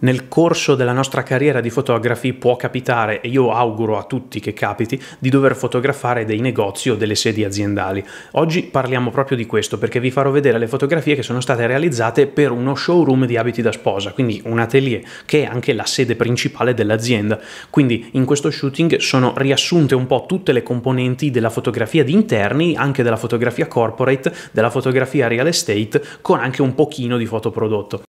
Nel corso della nostra carriera di fotografi può capitare, e io auguro a tutti che capiti, di dover fotografare dei negozi o delle sedi aziendali. Oggi parliamo proprio di questo perché vi farò vedere le fotografie che sono state realizzate per uno showroom di abiti da sposa, quindi un atelier che è anche la sede principale dell'azienda. Quindi in questo shooting sono riassunte un po' tutte le componenti della fotografia di interni, anche della fotografia corporate, della fotografia real estate, con anche un pochino di fotoprodotto.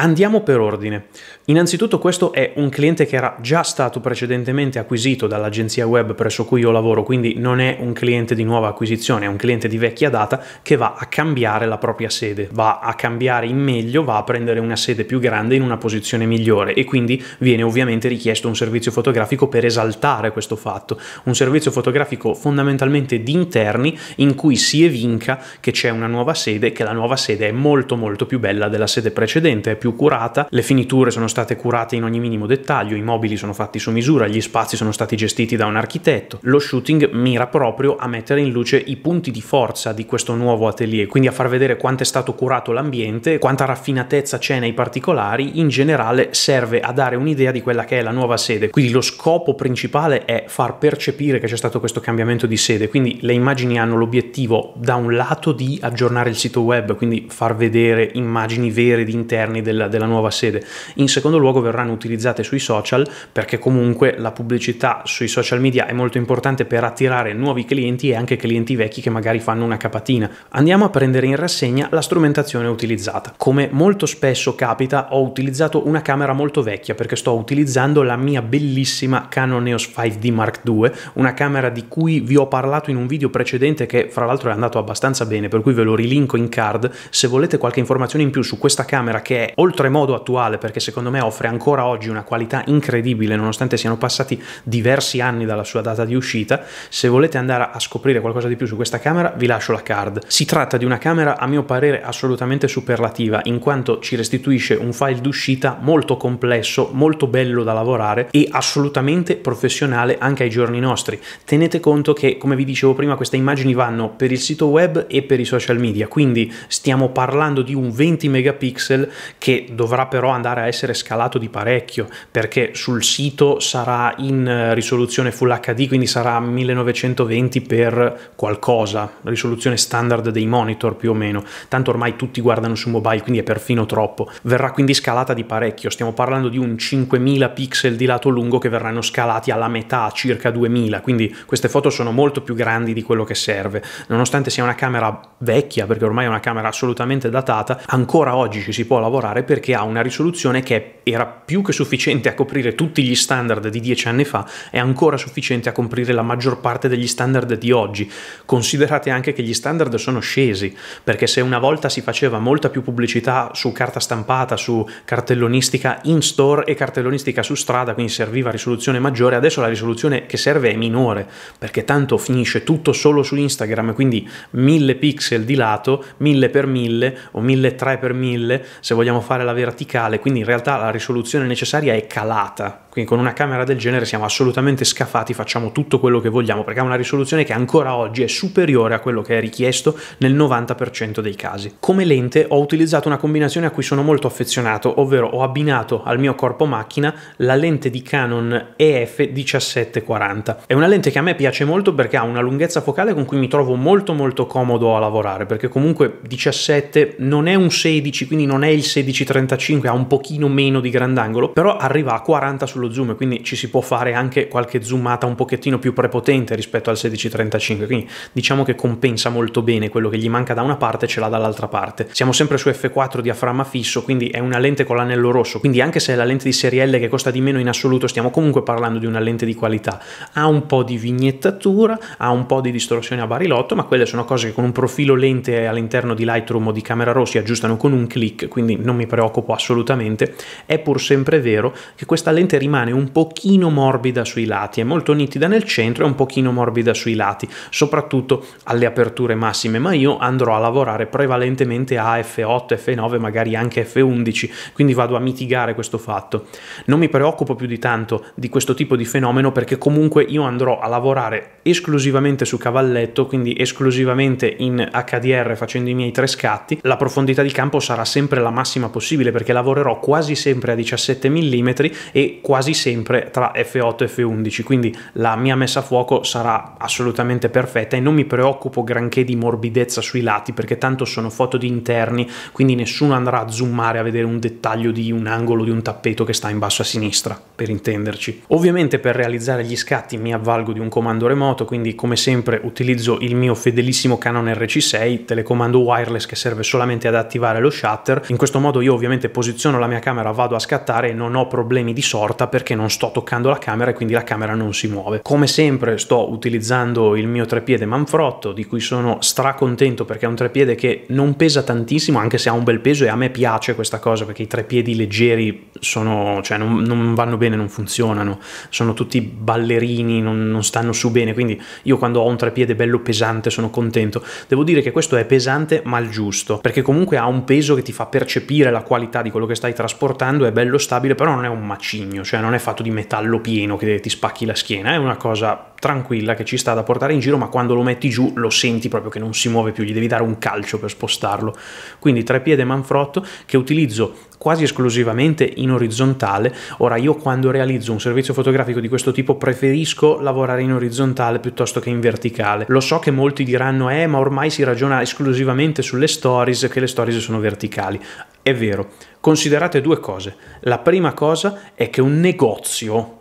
Andiamo per ordine. Innanzitutto questo è un cliente che era già stato precedentemente acquisito dall'agenzia web presso cui io lavoro, quindi non è un cliente di nuova acquisizione, è un cliente di vecchia data che va a cambiare la propria sede, va a cambiare in meglio, va a prendere una sede più grande in una posizione migliore e quindi viene ovviamente richiesto un servizio fotografico per esaltare questo fatto, un servizio fotografico fondamentalmente di interni in cui si evinca che c'è una nuova sede, che la nuova sede è molto molto più bella della sede precedente, è più più curata, le finiture sono state curate in ogni minimo dettaglio, i mobili sono fatti su misura, gli spazi sono stati gestiti da un architetto. Lo shooting mira proprio a mettere in luce i punti di forza di questo nuovo atelier, quindi a far vedere quanto è stato curato l'ambiente, quanta raffinatezza c'è nei particolari, in generale serve a dare un'idea di quella che è la nuova sede. Quindi lo scopo principale è far percepire che c'è stato questo cambiamento di sede, quindi le immagini hanno l'obiettivo da un lato di aggiornare il sito web, quindi far vedere immagini vere di interni delle della, della nuova sede. In secondo luogo verranno utilizzate sui social perché comunque la pubblicità sui social media è molto importante per attirare nuovi clienti e anche clienti vecchi che magari fanno una capatina. Andiamo a prendere in rassegna la strumentazione utilizzata. Come molto spesso capita ho utilizzato una camera molto vecchia perché sto utilizzando la mia bellissima Canon EOS 5D Mark II, una camera di cui vi ho parlato in un video precedente che fra l'altro è andato abbastanza bene per cui ve lo rilinko in card se volete qualche informazione in più su questa camera che è oltre oltremodo attuale perché secondo me offre ancora oggi una qualità incredibile nonostante siano passati diversi anni dalla sua data di uscita. Se volete andare a scoprire qualcosa di più su questa camera vi lascio la card. Si tratta di una camera a mio parere assolutamente superlativa in quanto ci restituisce un file d'uscita molto complesso, molto bello da lavorare e assolutamente professionale anche ai giorni nostri. Tenete conto che come vi dicevo prima queste immagini vanno per il sito web e per i social media quindi stiamo parlando di un 20 megapixel che dovrà però andare a essere scalato di parecchio perché sul sito sarà in risoluzione Full HD, quindi sarà 1920 per qualcosa, risoluzione standard dei monitor più o meno. Tanto ormai tutti guardano su mobile, quindi è perfino troppo. Verrà quindi scalata di parecchio, stiamo parlando di un 5000 pixel di lato lungo che verranno scalati alla metà, circa 2000, quindi queste foto sono molto più grandi di quello che serve. Nonostante sia una camera vecchia, perché ormai è una camera assolutamente datata, ancora oggi ci si può lavorare perché ha una risoluzione che era più che sufficiente a coprire tutti gli standard di dieci anni fa, è ancora sufficiente a coprire la maggior parte degli standard di oggi. Considerate anche che gli standard sono scesi, perché se una volta si faceva molta più pubblicità su carta stampata, su cartellonistica in store e cartellonistica su strada, quindi serviva risoluzione maggiore, adesso la risoluzione che serve è minore, perché tanto finisce tutto solo su Instagram, quindi 1000 pixel di lato, 1000 per 1000 o 1300 per 1000, se vogliamo fare fare la verticale, quindi in realtà la risoluzione necessaria è calata quindi con una camera del genere siamo assolutamente scafati, facciamo tutto quello che vogliamo perché ha una risoluzione che ancora oggi è superiore a quello che è richiesto nel 90% dei casi. Come lente ho utilizzato una combinazione a cui sono molto affezionato, ovvero ho abbinato al mio corpo macchina la lente di Canon EF 1740. È una lente che a me piace molto perché ha una lunghezza focale con cui mi trovo molto molto comodo a lavorare perché comunque 17 non è un 16, quindi non è il 1635, ha un pochino meno di grandangolo, però arriva a 40 sullo lo zoom, quindi ci si può fare anche qualche zoomata un pochettino più prepotente rispetto al 1635, quindi diciamo che compensa molto bene quello che gli manca da una parte ce l'ha dall'altra parte. Siamo sempre su f4 diaframma fisso, quindi è una lente con l'anello rosso, quindi anche se è la lente di serie L che costa di meno in assoluto, stiamo comunque parlando di una lente di qualità. Ha un po' di vignettatura, ha un po' di distorsione a barilotto, ma quelle sono cose che con un profilo lente all'interno di Lightroom o di Camera Raw si aggiustano con un click, quindi non mi preoccupo assolutamente. È pur sempre vero che questa lente rimane rimane un pochino morbida sui lati, è molto nitida nel centro e un pochino morbida sui lati, soprattutto alle aperture massime, ma io andrò a lavorare prevalentemente a F8, F9, magari anche F11, quindi vado a mitigare questo fatto. Non mi preoccupo più di tanto di questo tipo di fenomeno perché comunque io andrò a lavorare esclusivamente su cavalletto, quindi esclusivamente in HDR facendo i miei tre scatti, la profondità di campo sarà sempre la massima possibile perché lavorerò quasi sempre a 17 mm e quasi quasi sempre tra F8 e F11, quindi la mia messa a fuoco sarà assolutamente perfetta e non mi preoccupo granché di morbidezza sui lati perché tanto sono foto di interni, quindi nessuno andrà a zoomare a vedere un dettaglio di un angolo di un tappeto che sta in basso a sinistra, per intenderci. Ovviamente per realizzare gli scatti mi avvalgo di un comando remoto, quindi come sempre utilizzo il mio fedelissimo Canon RC6, telecomando wireless che serve solamente ad attivare lo shutter. In questo modo io ovviamente posiziono la mia camera, vado a scattare e non ho problemi di sorta perché non sto toccando la camera e quindi la camera non si muove. Come sempre sto utilizzando il mio trepiede Manfrotto di cui sono stracontento perché è un trepiede che non pesa tantissimo anche se ha un bel peso e a me piace questa cosa perché i trepiedi leggeri sono, cioè non, non vanno bene, non funzionano, sono tutti ballerini, non, non stanno su bene, quindi io quando ho un trepiede bello pesante sono contento. Devo dire che questo è pesante ma il giusto perché comunque ha un peso che ti fa percepire la qualità di quello che stai trasportando, è bello stabile però non è un macigno, cioè cioè non è fatto di metallo pieno che ti spacchi la schiena, è una cosa tranquilla che ci sta da portare in giro, ma quando lo metti giù lo senti proprio che non si muove più, gli devi dare un calcio per spostarlo. Quindi trepiede manfrotto che utilizzo quasi esclusivamente in orizzontale. Ora io quando realizzo un servizio fotografico di questo tipo preferisco lavorare in orizzontale piuttosto che in verticale. Lo so che molti diranno "Eh, ma ormai si ragiona esclusivamente sulle stories, che le stories sono verticali". È vero. Considerate due cose. La prima cosa è che un negozio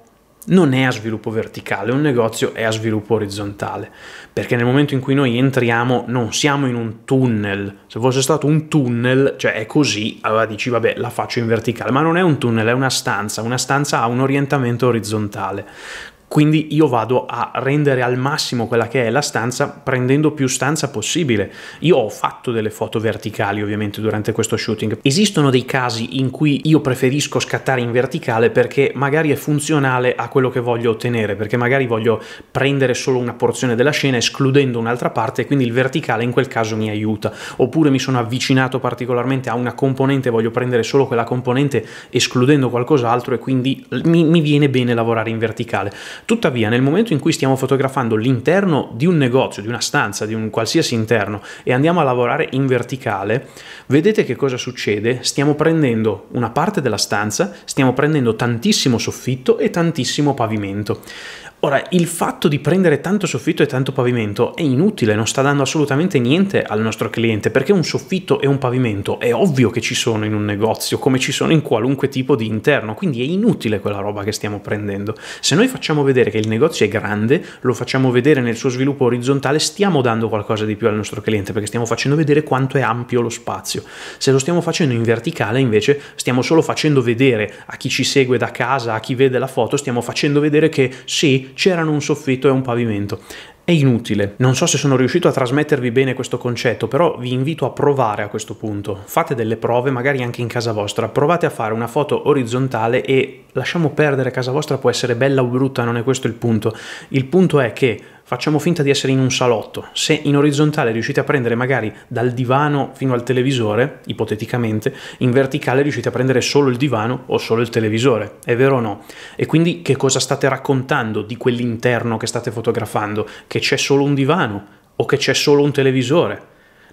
non è a sviluppo verticale, un negozio è a sviluppo orizzontale, perché nel momento in cui noi entriamo non siamo in un tunnel, se fosse stato un tunnel, cioè è così, allora dici vabbè la faccio in verticale, ma non è un tunnel, è una stanza, una stanza ha un orientamento orizzontale, quindi io vado a rendere al massimo quella che è la stanza prendendo più stanza possibile. Io ho fatto delle foto verticali ovviamente durante questo shooting. Esistono dei casi in cui io preferisco scattare in verticale perché magari è funzionale a quello che voglio ottenere, perché magari voglio prendere solo una porzione della scena escludendo un'altra parte e quindi il verticale in quel caso mi aiuta. Oppure mi sono avvicinato particolarmente a una componente, voglio prendere solo quella componente escludendo qualcos'altro e quindi mi, mi viene bene lavorare in verticale Tuttavia, nel momento in cui stiamo fotografando l'interno di un negozio, di una stanza, di un qualsiasi interno e andiamo a lavorare in verticale, vedete che cosa succede? Stiamo prendendo una parte della stanza, stiamo prendendo tantissimo soffitto e tantissimo pavimento. Ora, il fatto di prendere tanto soffitto e tanto pavimento è inutile, non sta dando assolutamente niente al nostro cliente, perché un soffitto e un pavimento è ovvio che ci sono in un negozio, come ci sono in qualunque tipo di interno, quindi è inutile quella roba che stiamo prendendo. Se noi facciamo vedere che il negozio è grande, lo facciamo vedere nel suo sviluppo orizzontale, stiamo dando qualcosa di più al nostro cliente, perché stiamo facendo vedere quanto è ampio lo spazio. Se lo stiamo facendo in verticale, invece, stiamo solo facendo vedere a chi ci segue da casa, a chi vede la foto, stiamo facendo vedere che sì, c'erano un soffitto e un pavimento. È inutile. Non so se sono riuscito a trasmettervi bene questo concetto, però vi invito a provare a questo punto. Fate delle prove, magari anche in casa vostra. Provate a fare una foto orizzontale e lasciamo perdere casa vostra, può essere bella o brutta, non è questo il punto. Il punto è che facciamo finta di essere in un salotto, se in orizzontale riuscite a prendere magari dal divano fino al televisore, ipoteticamente, in verticale riuscite a prendere solo il divano o solo il televisore, è vero o no? E quindi che cosa state raccontando di quell'interno che state fotografando? Che c'è solo un divano o che c'è solo un televisore?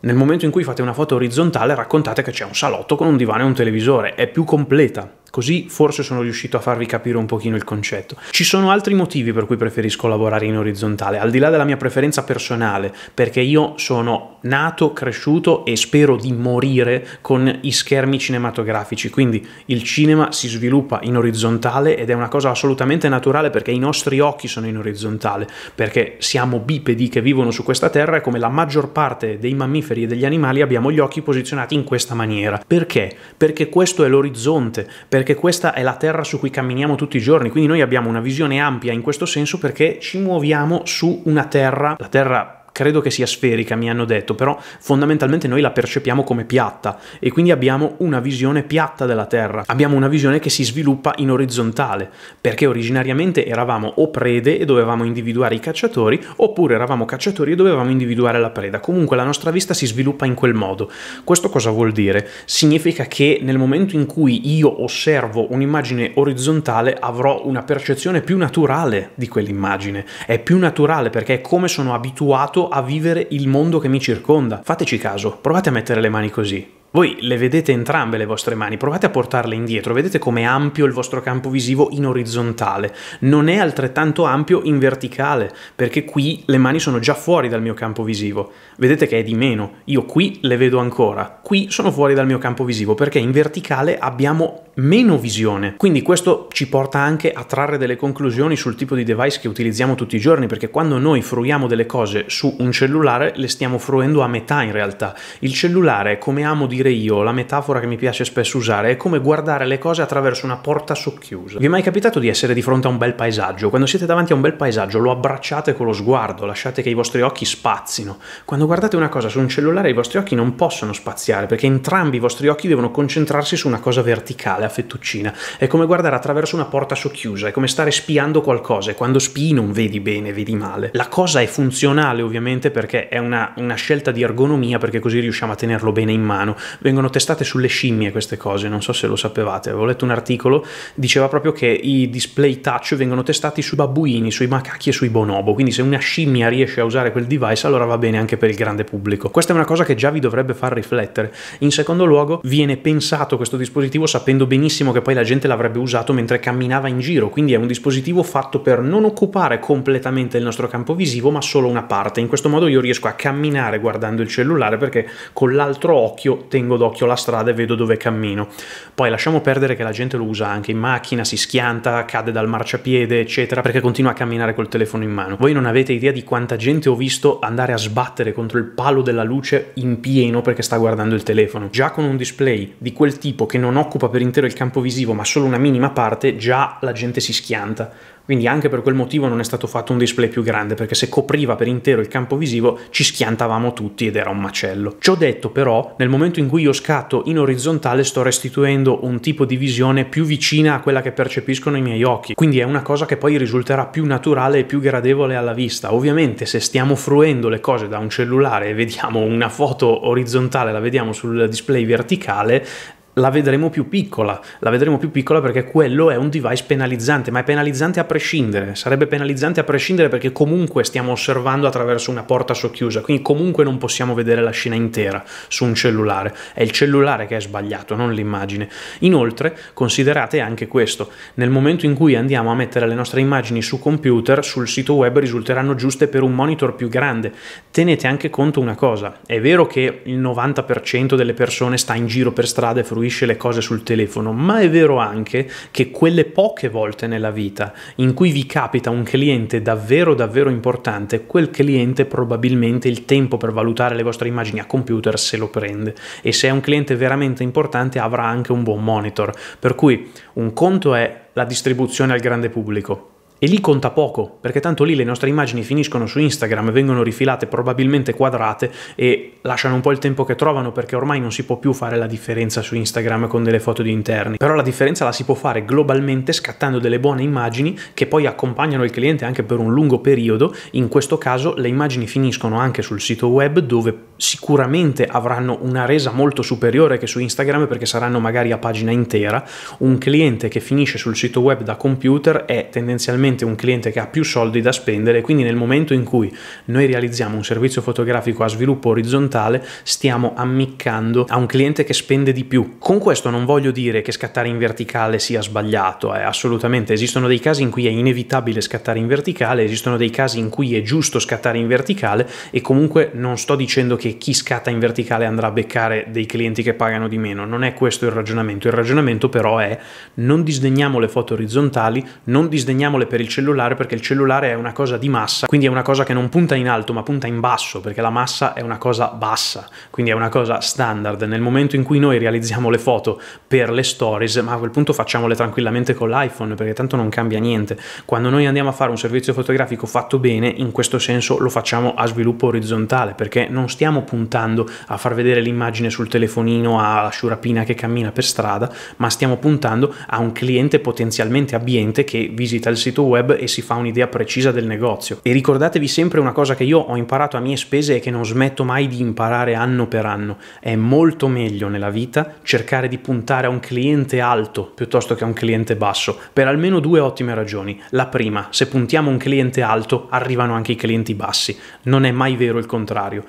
Nel momento in cui fate una foto orizzontale raccontate che c'è un salotto con un divano e un televisore, è più completa, Così forse sono riuscito a farvi capire un pochino il concetto. Ci sono altri motivi per cui preferisco lavorare in orizzontale, al di là della mia preferenza personale, perché io sono nato, cresciuto e spero di morire con i schermi cinematografici, quindi il cinema si sviluppa in orizzontale ed è una cosa assolutamente naturale perché i nostri occhi sono in orizzontale, perché siamo bipedi che vivono su questa terra e come la maggior parte dei mammiferi e degli animali abbiamo gli occhi posizionati in questa maniera. Perché? Perché questo è l'orizzonte, perché perché questa è la terra su cui camminiamo tutti i giorni, quindi noi abbiamo una visione ampia in questo senso perché ci muoviamo su una terra, la terra credo che sia sferica, mi hanno detto, però fondamentalmente noi la percepiamo come piatta e quindi abbiamo una visione piatta della Terra, abbiamo una visione che si sviluppa in orizzontale, perché originariamente eravamo o prede e dovevamo individuare i cacciatori, oppure eravamo cacciatori e dovevamo individuare la preda, comunque la nostra vista si sviluppa in quel modo. Questo cosa vuol dire? Significa che nel momento in cui io osservo un'immagine orizzontale avrò una percezione più naturale di quell'immagine, è più naturale perché è come sono abituato a vivere il mondo che mi circonda. Fateci caso, provate a mettere le mani così. Voi le vedete entrambe le vostre mani, provate a portarle indietro, vedete com'è ampio il vostro campo visivo in orizzontale, non è altrettanto ampio in verticale, perché qui le mani sono già fuori dal mio campo visivo, vedete che è di meno, io qui le vedo ancora, qui sono fuori dal mio campo visivo, perché in verticale abbiamo meno visione. Quindi questo ci porta anche a trarre delle conclusioni sul tipo di device che utilizziamo tutti i giorni, perché quando noi fruiamo delle cose su un cellulare le stiamo fruendo a metà in realtà. Il cellulare, come amo dire, dire io, la metafora che mi piace spesso usare è come guardare le cose attraverso una porta socchiusa. Vi è mai capitato di essere di fronte a un bel paesaggio? Quando siete davanti a un bel paesaggio lo abbracciate con lo sguardo, lasciate che i vostri occhi spazzino. Quando guardate una cosa su un cellulare i vostri occhi non possono spaziare perché entrambi i vostri occhi devono concentrarsi su una cosa verticale, a fettuccina. È come guardare attraverso una porta socchiusa, è come stare spiando qualcosa e quando spii non vedi bene, vedi male. La cosa è funzionale ovviamente perché è una, una scelta di ergonomia perché così riusciamo a tenerlo bene in mano, vengono testate sulle scimmie queste cose, non so se lo sapevate, avevo letto un articolo, diceva proprio che i display touch vengono testati sui babbuini, sui macachi e sui bonobo, quindi se una scimmia riesce a usare quel device allora va bene anche per il grande pubblico. Questa è una cosa che già vi dovrebbe far riflettere. In secondo luogo viene pensato questo dispositivo sapendo benissimo che poi la gente l'avrebbe usato mentre camminava in giro, quindi è un dispositivo fatto per non occupare completamente il nostro campo visivo ma solo una parte. In questo modo io riesco a camminare guardando il cellulare perché con l'altro occhio tengo d'occhio la strada e vedo dove cammino. Poi lasciamo perdere che la gente lo usa anche in macchina, si schianta, cade dal marciapiede, eccetera, perché continua a camminare col telefono in mano. Voi non avete idea di quanta gente ho visto andare a sbattere contro il palo della luce in pieno perché sta guardando il telefono. Già con un display di quel tipo che non occupa per intero il campo visivo ma solo una minima parte, già la gente si schianta quindi anche per quel motivo non è stato fatto un display più grande, perché se copriva per intero il campo visivo ci schiantavamo tutti ed era un macello. Ciò detto però, nel momento in cui io scatto in orizzontale sto restituendo un tipo di visione più vicina a quella che percepiscono i miei occhi, quindi è una cosa che poi risulterà più naturale e più gradevole alla vista. Ovviamente se stiamo fruendo le cose da un cellulare e vediamo una foto orizzontale, la vediamo sul display verticale, la vedremo più piccola, la vedremo più piccola perché quello è un device penalizzante, ma è penalizzante a prescindere, sarebbe penalizzante a prescindere perché comunque stiamo osservando attraverso una porta socchiusa, quindi comunque non possiamo vedere la scena intera su un cellulare, è il cellulare che è sbagliato, non l'immagine. Inoltre considerate anche questo, nel momento in cui andiamo a mettere le nostre immagini su computer, sul sito web risulteranno giuste per un monitor più grande, tenete anche conto una cosa, è vero che il 90% delle persone sta in giro per strada e fruisce fruisce le cose sul telefono, ma è vero anche che quelle poche volte nella vita in cui vi capita un cliente davvero davvero importante, quel cliente probabilmente il tempo per valutare le vostre immagini a computer se lo prende e se è un cliente veramente importante avrà anche un buon monitor, per cui un conto è la distribuzione al grande pubblico, e lì conta poco, perché tanto lì le nostre immagini finiscono su Instagram, vengono rifilate, probabilmente quadrate e lasciano un po' il tempo che trovano perché ormai non si può più fare la differenza su Instagram con delle foto di interni. Però la differenza la si può fare globalmente scattando delle buone immagini che poi accompagnano il cliente anche per un lungo periodo. In questo caso le immagini finiscono anche sul sito web dove sicuramente avranno una resa molto superiore che su Instagram perché saranno magari a pagina intera. Un cliente che finisce sul sito web da computer è tendenzialmente sicuramente un cliente che ha più soldi da spendere, quindi nel momento in cui noi realizziamo un servizio fotografico a sviluppo orizzontale, stiamo ammiccando a un cliente che spende di più. Con questo non voglio dire che scattare in verticale sia sbagliato, eh, assolutamente esistono dei casi in cui è inevitabile scattare in verticale, esistono dei casi in cui è giusto scattare in verticale e comunque non sto dicendo che chi scatta in verticale andrà a beccare dei clienti che pagano di meno, non è questo il ragionamento, il ragionamento però è non disdegniamo le foto orizzontali, non disdegniamo le persone per il cellulare perché il cellulare è una cosa di massa, quindi è una cosa che non punta in alto ma punta in basso perché la massa è una cosa bassa, quindi è una cosa standard. Nel momento in cui noi realizziamo le foto per le stories, ma a quel punto facciamole tranquillamente con l'iPhone perché tanto non cambia niente. Quando noi andiamo a fare un servizio fotografico fatto bene, in questo senso lo facciamo a sviluppo orizzontale perché non stiamo puntando a far vedere l'immagine sul telefonino alla sciurapina che cammina per strada, ma stiamo puntando a un cliente potenzialmente abbiente che visita il sito web e si fa un'idea precisa del negozio. E ricordatevi sempre una cosa che io ho imparato a mie spese e che non smetto mai di imparare anno per anno. È molto meglio nella vita cercare di puntare a un cliente alto piuttosto che a un cliente basso, per almeno due ottime ragioni. La prima, se puntiamo un cliente alto arrivano anche i clienti bassi, non è mai vero il contrario.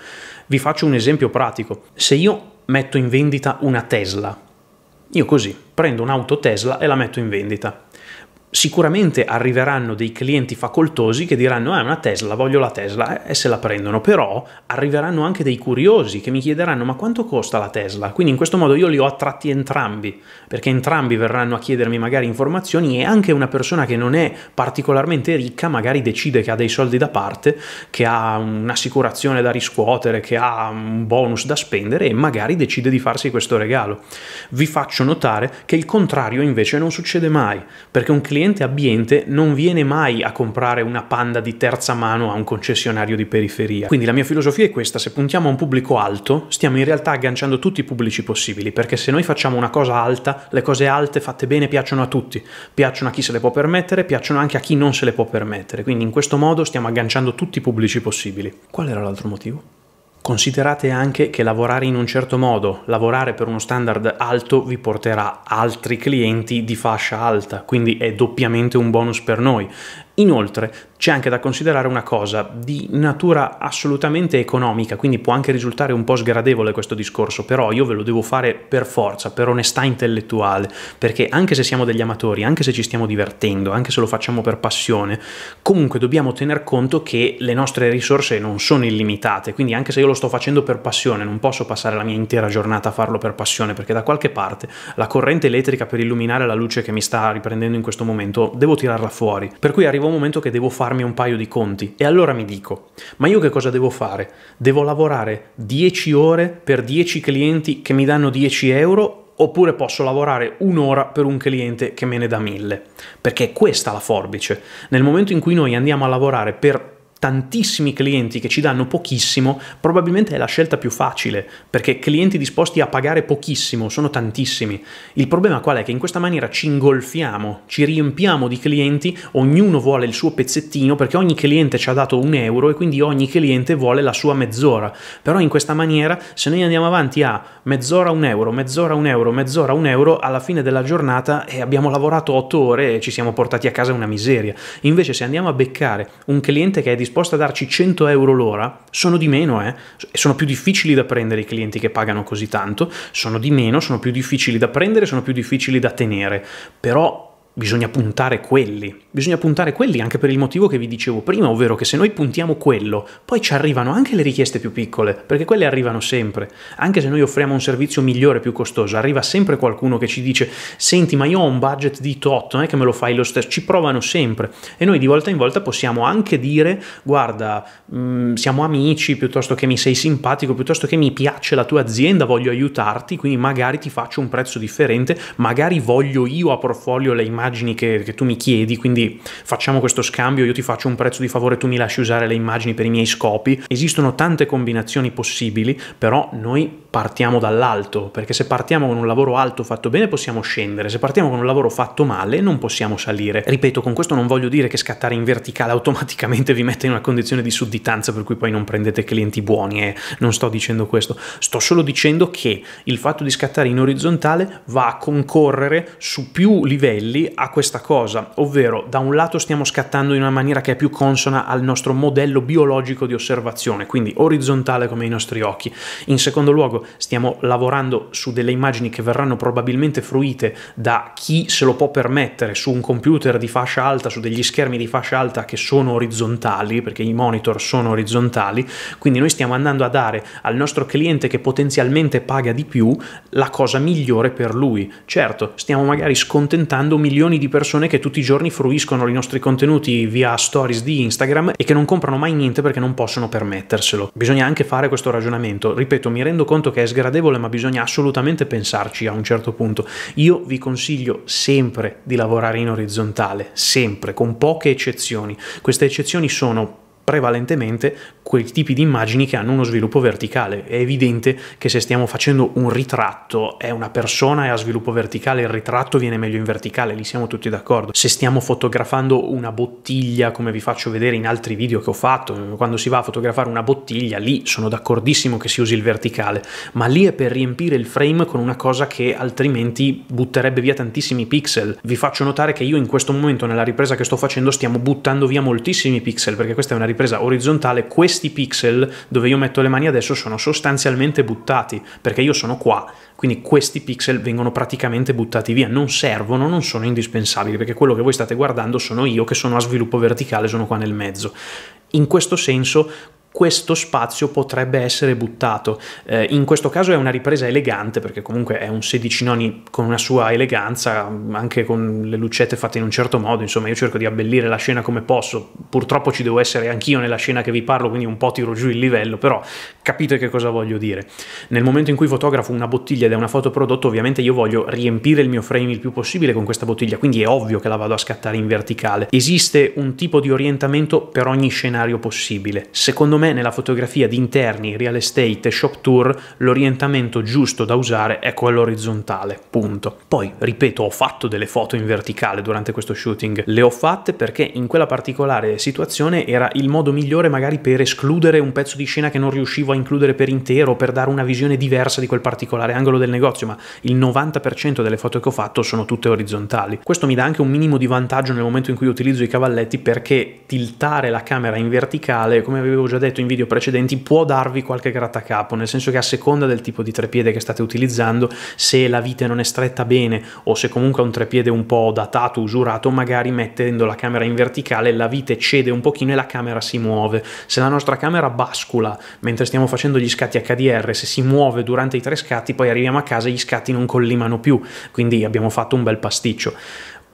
Vi faccio un esempio pratico. Se io metto in vendita una Tesla, io così prendo un'auto Tesla e la metto in vendita sicuramente arriveranno dei clienti facoltosi che diranno ah, è una Tesla, voglio la Tesla eh, e se la prendono, però arriveranno anche dei curiosi che mi chiederanno ma quanto costa la Tesla? Quindi in questo modo io li ho attratti entrambi, perché entrambi verranno a chiedermi magari informazioni e anche una persona che non è particolarmente ricca magari decide che ha dei soldi da parte, che ha un'assicurazione da riscuotere, che ha un bonus da spendere e magari decide di farsi questo regalo. Vi faccio notare che il contrario invece non succede mai, perché un cliente cliente abbiente non viene mai a comprare una panda di terza mano a un concessionario di periferia. Quindi la mia filosofia è questa, se puntiamo a un pubblico alto, stiamo in realtà agganciando tutti i pubblici possibili, perché se noi facciamo una cosa alta, le cose alte fatte bene piacciono a tutti, piacciono a chi se le può permettere, piacciono anche a chi non se le può permettere. Quindi in questo modo stiamo agganciando tutti i pubblici possibili. Qual era l'altro motivo? Considerate anche che lavorare in un certo modo, lavorare per uno standard alto vi porterà altri clienti di fascia alta, quindi è doppiamente un bonus per noi. Inoltre c'è anche da considerare una cosa di natura assolutamente economica, quindi può anche risultare un po' sgradevole questo discorso, però io ve lo devo fare per forza, per onestà intellettuale, perché anche se siamo degli amatori, anche se ci stiamo divertendo, anche se lo facciamo per passione, comunque dobbiamo tener conto che le nostre risorse non sono illimitate, quindi anche se io lo sto facendo per passione, non posso passare la mia intera giornata a farlo per passione, perché da qualche parte la corrente elettrica per illuminare la luce che mi sta riprendendo in questo momento devo tirarla fuori. Per cui arrivo arriva un momento che devo farmi un paio di conti e allora mi dico, ma io che cosa devo fare? Devo lavorare 10 ore per 10 clienti che mi danno 10 euro oppure posso lavorare un'ora per un cliente che me ne dà 1000? Perché questa è la forbice. Nel momento in cui noi andiamo a lavorare per tantissimi clienti che ci danno pochissimo, probabilmente è la scelta più facile, perché clienti disposti a pagare pochissimo sono tantissimi. Il problema qual è? Che in questa maniera ci ingolfiamo, ci riempiamo di clienti, ognuno vuole il suo pezzettino, perché ogni cliente ci ha dato un euro e quindi ogni cliente vuole la sua mezz'ora. Però in questa maniera, se noi andiamo avanti a mezz'ora un euro, mezz'ora un euro, mezz'ora un euro, alla fine della giornata eh, abbiamo lavorato otto ore e ci siamo portati a casa una miseria. Invece se andiamo a beccare un cliente che è disposto disposta a darci 100 euro l'ora sono di meno, eh? sono più difficili da prendere i clienti che pagano così tanto, sono di meno, sono più difficili da prendere, sono più difficili da tenere, però bisogna puntare quelli. Bisogna puntare quelli anche per il motivo che vi dicevo prima, ovvero che se noi puntiamo quello, poi ci arrivano anche le richieste più piccole, perché quelle arrivano sempre. Anche se noi offriamo un servizio migliore, più costoso, arriva sempre qualcuno che ci dice senti ma io ho un budget di tot, non è che me lo fai lo stesso, ci provano sempre. E noi di volta in volta possiamo anche dire guarda mh, mm, siamo amici, piuttosto che mi sei simpatico, piuttosto che mi piace la tua azienda, voglio aiutarti, quindi magari ti faccio un prezzo differente, magari voglio io a portfolio le immagini immagini che, che, tu mi chiedi, quindi facciamo questo scambio, io ti faccio un prezzo di favore, tu mi lasci usare le immagini per i miei scopi. Esistono tante combinazioni possibili, però noi partiamo dall'alto, perché se partiamo con un lavoro alto fatto bene possiamo scendere, se partiamo con un lavoro fatto male non possiamo salire. Ripeto, con questo non voglio dire che scattare in verticale automaticamente vi mette in una condizione di sudditanza per cui poi non prendete clienti buoni, eh. non sto dicendo questo, sto solo dicendo che il fatto di scattare in orizzontale va a concorrere su più livelli a questa cosa, ovvero da un lato stiamo scattando in una maniera che è più consona al nostro modello biologico di osservazione, quindi orizzontale come i nostri occhi. In secondo luogo stiamo lavorando su delle immagini che verranno probabilmente fruite da chi se lo può permettere su un computer di fascia alta, su degli schermi di fascia alta che sono orizzontali, perché i monitor sono orizzontali, quindi noi stiamo andando a dare al nostro cliente che potenzialmente paga di più la cosa migliore per lui. Certo, stiamo magari scontentando milioni milioni di persone che tutti i giorni fruiscono i nostri contenuti via stories di Instagram e che non comprano mai niente perché non possono permetterselo. Bisogna anche fare questo ragionamento. Ripeto, mi rendo conto che è sgradevole, ma bisogna assolutamente pensarci a un certo punto. Io vi consiglio sempre di lavorare in orizzontale, sempre, con poche eccezioni. Queste eccezioni sono prevalentemente quei tipi di immagini che hanno uno sviluppo verticale. È evidente che se stiamo facendo un ritratto, è una persona e ha sviluppo verticale, il ritratto viene meglio in verticale, lì siamo tutti d'accordo. Se stiamo fotografando una bottiglia, come vi faccio vedere in altri video che ho fatto, quando si va a fotografare una bottiglia, lì sono d'accordissimo che si usi il verticale, ma lì è per riempire il frame con una cosa che altrimenti butterebbe via tantissimi pixel. Vi faccio notare che io in questo momento nella ripresa che sto facendo stiamo buttando via moltissimi pixel perché questa è una ripresa ripresa orizzontale, questi pixel dove io metto le mani adesso sono sostanzialmente buttati, perché io sono qua, quindi questi pixel vengono praticamente buttati via, non servono, non sono indispensabili, perché quello che voi state guardando sono io che sono a sviluppo verticale, sono qua nel mezzo. In questo senso questo spazio potrebbe essere buttato. Eh, in questo caso è una ripresa elegante perché comunque è un 16 noni con una sua eleganza, anche con le lucette fatte in un certo modo, insomma io cerco di abbellire la scena come posso, purtroppo ci devo essere anch'io nella scena che vi parlo, quindi un po' tiro giù il livello, però capite che cosa voglio dire. Nel momento in cui fotografo una bottiglia ed è una foto prodotto, ovviamente io voglio riempire il mio frame il più possibile con questa bottiglia, quindi è ovvio che la vado a scattare in verticale. Esiste un tipo di orientamento per ogni scenario possibile. Secondo me me nella fotografia di interni, real estate e shop tour l'orientamento giusto da usare è quello orizzontale, punto. Poi, ripeto, ho fatto delle foto in verticale durante questo shooting, le ho fatte perché in quella particolare situazione era il modo migliore magari per escludere un pezzo di scena che non riuscivo a includere per intero, per dare una visione diversa di quel particolare angolo del negozio, ma il 90% delle foto che ho fatto sono tutte orizzontali. Questo mi dà anche un minimo di vantaggio nel momento in cui utilizzo i cavalletti perché tiltare la camera in verticale, come avevo già detto, detto in video precedenti, può darvi qualche grattacapo, nel senso che a seconda del tipo di trepiede che state utilizzando, se la vite non è stretta bene o se comunque è un trepiede un po' datato, usurato, magari mettendo la camera in verticale la vite cede un pochino e la camera si muove. Se la nostra camera bascula mentre stiamo facendo gli scatti HDR, se si muove durante i tre scatti, poi arriviamo a casa e gli scatti non collimano più, quindi abbiamo fatto un bel pasticcio.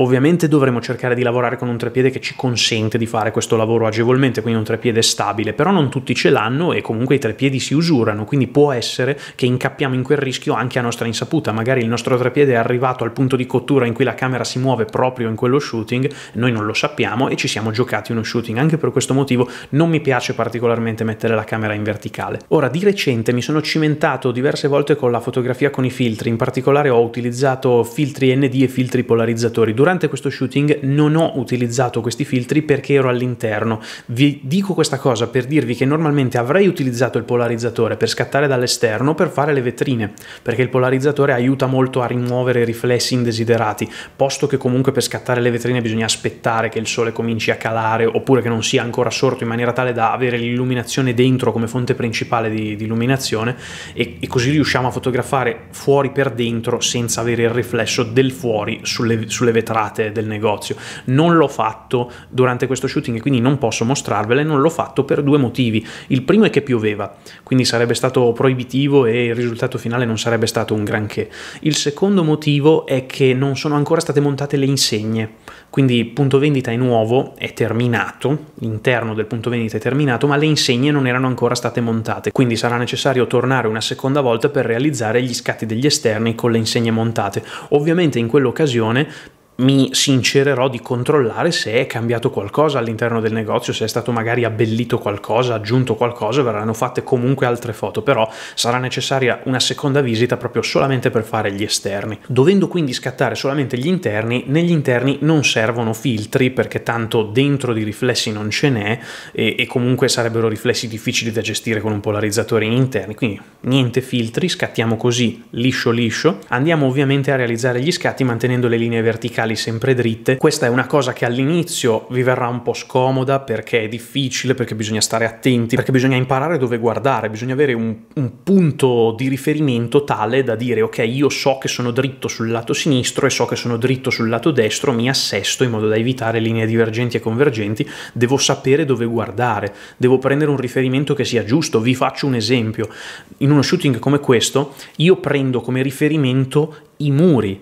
Ovviamente dovremo cercare di lavorare con un treppiede che ci consente di fare questo lavoro agevolmente, quindi un treppiede stabile, però non tutti ce l'hanno e comunque i treppiedi si usurano, quindi può essere che incappiamo in quel rischio anche a nostra insaputa, magari il nostro treppiede è arrivato al punto di cottura in cui la camera si muove proprio in quello shooting, noi non lo sappiamo e ci siamo giocati uno shooting, anche per questo motivo non mi piace particolarmente mettere la camera in verticale. Ora di recente mi sono cimentato diverse volte con la fotografia con i filtri, in particolare ho utilizzato filtri ND e filtri polarizzatori, durante durante questo shooting non ho utilizzato questi filtri perché ero all'interno. Vi dico questa cosa per dirvi che normalmente avrei utilizzato il polarizzatore per scattare dall'esterno per fare le vetrine, perché il polarizzatore aiuta molto a rimuovere riflessi indesiderati, posto che comunque per scattare le vetrine bisogna aspettare che il sole cominci a calare oppure che non sia ancora sorto in maniera tale da avere l'illuminazione dentro come fonte principale di, di illuminazione e, e così riusciamo a fotografare fuori per dentro senza avere il riflesso del fuori sulle, sulle vetrate entrate del negozio. Non l'ho fatto durante questo shooting e quindi non posso mostrarvele, non l'ho fatto per due motivi. Il primo è che pioveva, quindi sarebbe stato proibitivo e il risultato finale non sarebbe stato un granché. Il secondo motivo è che non sono ancora state montate le insegne, quindi il punto vendita è nuovo, è terminato, l'interno del punto vendita è terminato, ma le insegne non erano ancora state montate, quindi sarà necessario tornare una seconda volta per realizzare gli scatti degli esterni con le insegne montate. Ovviamente in quell'occasione mi sincererò di controllare se è cambiato qualcosa all'interno del negozio, se è stato magari abbellito qualcosa, aggiunto qualcosa, verranno fatte comunque altre foto, però sarà necessaria una seconda visita proprio solamente per fare gli esterni. Dovendo quindi scattare solamente gli interni, negli interni non servono filtri perché tanto dentro di riflessi non ce n'è e, e comunque sarebbero riflessi difficili da gestire con un polarizzatore in interni, quindi niente filtri, scattiamo così liscio liscio. Andiamo ovviamente a realizzare gli scatti mantenendo le linee verticali verticali sempre dritte, questa è una cosa che all'inizio vi verrà un po' scomoda perché è difficile, perché bisogna stare attenti, perché bisogna imparare dove guardare, bisogna avere un, un punto di riferimento tale da dire ok io so che sono dritto sul lato sinistro e so che sono dritto sul lato destro, mi assesto in modo da evitare linee divergenti e convergenti, devo sapere dove guardare, devo prendere un riferimento che sia giusto, vi faccio un esempio, in uno shooting come questo io prendo come riferimento i muri,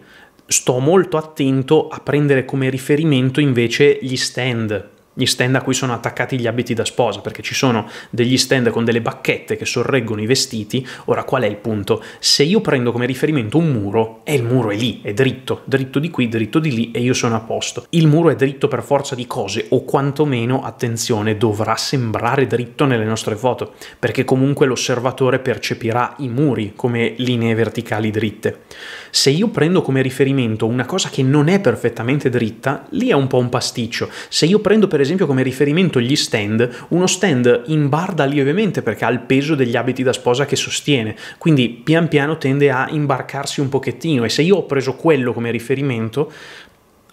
sto molto attento a prendere come riferimento invece gli stand gli stand a cui sono attaccati gli abiti da sposa, perché ci sono degli stand con delle bacchette che sorreggono i vestiti. Ora, qual è il punto? Se io prendo come riferimento un muro, e il muro è lì, è dritto, dritto di qui, dritto di lì, e io sono a posto. Il muro è dritto per forza di cose, o quantomeno, attenzione, dovrà sembrare dritto nelle nostre foto, perché comunque l'osservatore percepirà i muri come linee verticali dritte. Se io prendo come riferimento una cosa che non è perfettamente dritta, lì è un po' un pasticcio. Se io prendo per esempio come riferimento gli stand, uno stand imbarda lievemente perché ha il peso degli abiti da sposa che sostiene, quindi pian piano tende a imbarcarsi un pochettino e se io ho preso quello come riferimento,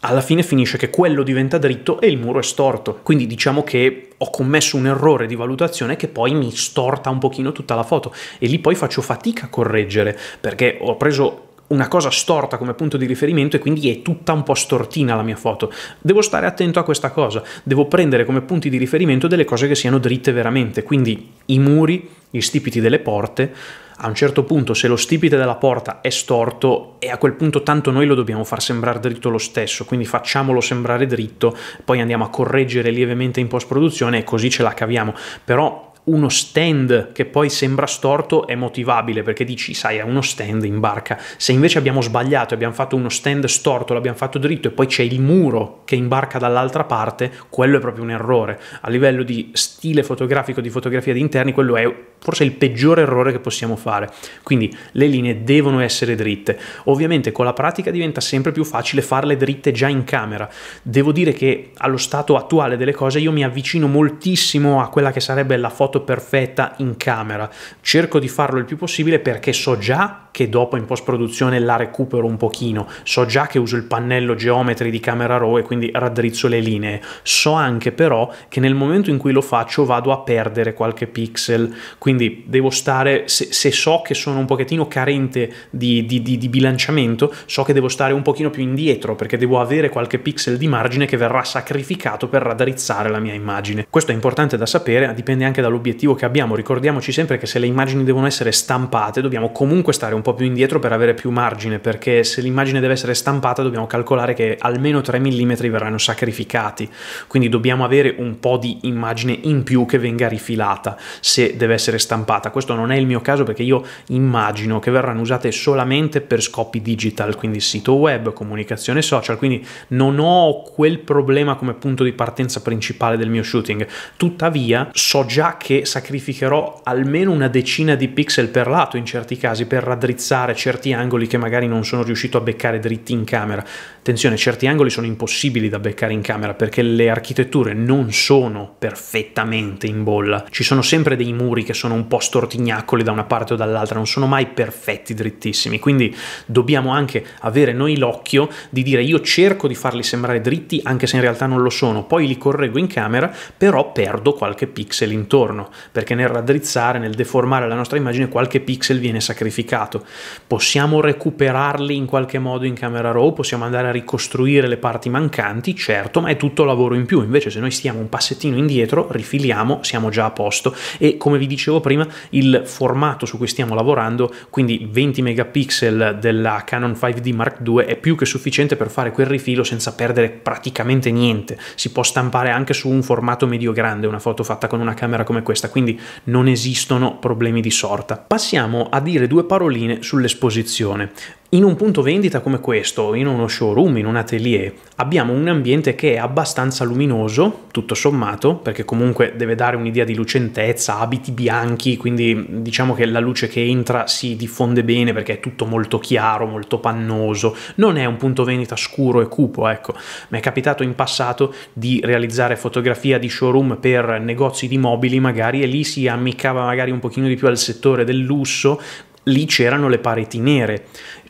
alla fine finisce che quello diventa dritto e il muro è storto. Quindi diciamo che ho commesso un errore di valutazione che poi mi storta un pochino tutta la foto e lì poi faccio fatica a correggere perché ho preso una cosa storta come punto di riferimento e quindi è tutta un po' stortina la mia foto. Devo stare attento a questa cosa, devo prendere come punti di riferimento delle cose che siano dritte veramente, quindi i muri, gli stipiti delle porte, a un certo punto se lo stipite della porta è storto e a quel punto tanto noi lo dobbiamo far sembrare dritto lo stesso, quindi facciamolo sembrare dritto, poi andiamo a correggere lievemente in post produzione e così ce la caviamo, però uno stand che poi sembra storto è motivabile perché dici sai è uno stand in barca se invece abbiamo sbagliato abbiamo fatto uno stand storto l'abbiamo fatto dritto e poi c'è il muro che imbarca dall'altra parte quello è proprio un errore a livello di stile fotografico di fotografia di interni quello è forse il peggiore errore che possiamo fare quindi le linee devono essere dritte ovviamente con la pratica diventa sempre più facile farle dritte già in camera devo dire che allo stato attuale delle cose io mi avvicino moltissimo a quella che sarebbe la foto foto perfetta in camera. Cerco di farlo il più possibile perché so già che dopo in post produzione la recupero un pochino, so già che uso il pannello geometri di camera raw e quindi raddrizzo le linee, so anche però che nel momento in cui lo faccio vado a perdere qualche pixel, quindi devo stare, se, se so che sono un pochettino carente di, di, di, di, bilanciamento, so che devo stare un pochino più indietro perché devo avere qualche pixel di margine che verrà sacrificato per raddrizzare la mia immagine. Questo è importante da sapere, dipende anche dall'obiettivo l'obiettivo che abbiamo. Ricordiamoci sempre che se le immagini devono essere stampate dobbiamo comunque stare un po' più indietro per avere più margine, perché se l'immagine deve essere stampata dobbiamo calcolare che almeno 3 mm verranno sacrificati, quindi dobbiamo avere un po' di immagine in più che venga rifilata se deve essere stampata. Questo non è il mio caso perché io immagino che verranno usate solamente per scopi digital, quindi sito web, comunicazione social, quindi non ho quel problema come punto di partenza principale del mio shooting. Tuttavia so già che che sacrificherò almeno una decina di pixel per lato in certi casi per raddrizzare certi angoli che magari non sono riuscito a beccare dritti in camera. Attenzione, certi angoli sono impossibili da beccare in camera perché le architetture non sono perfettamente in bolla. Ci sono sempre dei muri che sono un po' stortignacoli da una parte o dall'altra, non sono mai perfetti drittissimi, quindi dobbiamo anche avere noi l'occhio di dire io cerco di farli sembrare dritti anche se in realtà non lo sono, poi li correggo in camera, però perdo qualche pixel intorno intorno, perché nel raddrizzare, nel deformare la nostra immagine qualche pixel viene sacrificato. Possiamo recuperarli in qualche modo in Camera Raw, possiamo andare a ricostruire le parti mancanti, certo, ma è tutto lavoro in più. Invece se noi stiamo un passettino indietro, rifiliamo, siamo già a posto e come vi dicevo prima, il formato su cui stiamo lavorando, quindi 20 megapixel della Canon 5D Mark II è più che sufficiente per fare quel rifilo senza perdere praticamente niente. Si può stampare anche su un formato medio grande una foto fatta con una camera come questa, quindi non esistono problemi di sorta. Passiamo a dire due paroline sull'esposizione. In un punto vendita come questo, in uno showroom, in un atelier, abbiamo un ambiente che è abbastanza luminoso, tutto sommato, perché comunque deve dare un'idea di lucentezza, abiti bianchi, quindi diciamo che la luce che entra si diffonde bene perché è tutto molto chiaro, molto pannoso, non è un punto vendita scuro e cupo, ecco. Mi è capitato in passato di realizzare fotografia di showroom per negozi di mobili magari e lì si ammiccava magari un pochino di più al settore del lusso, lì c'erano le pareti nere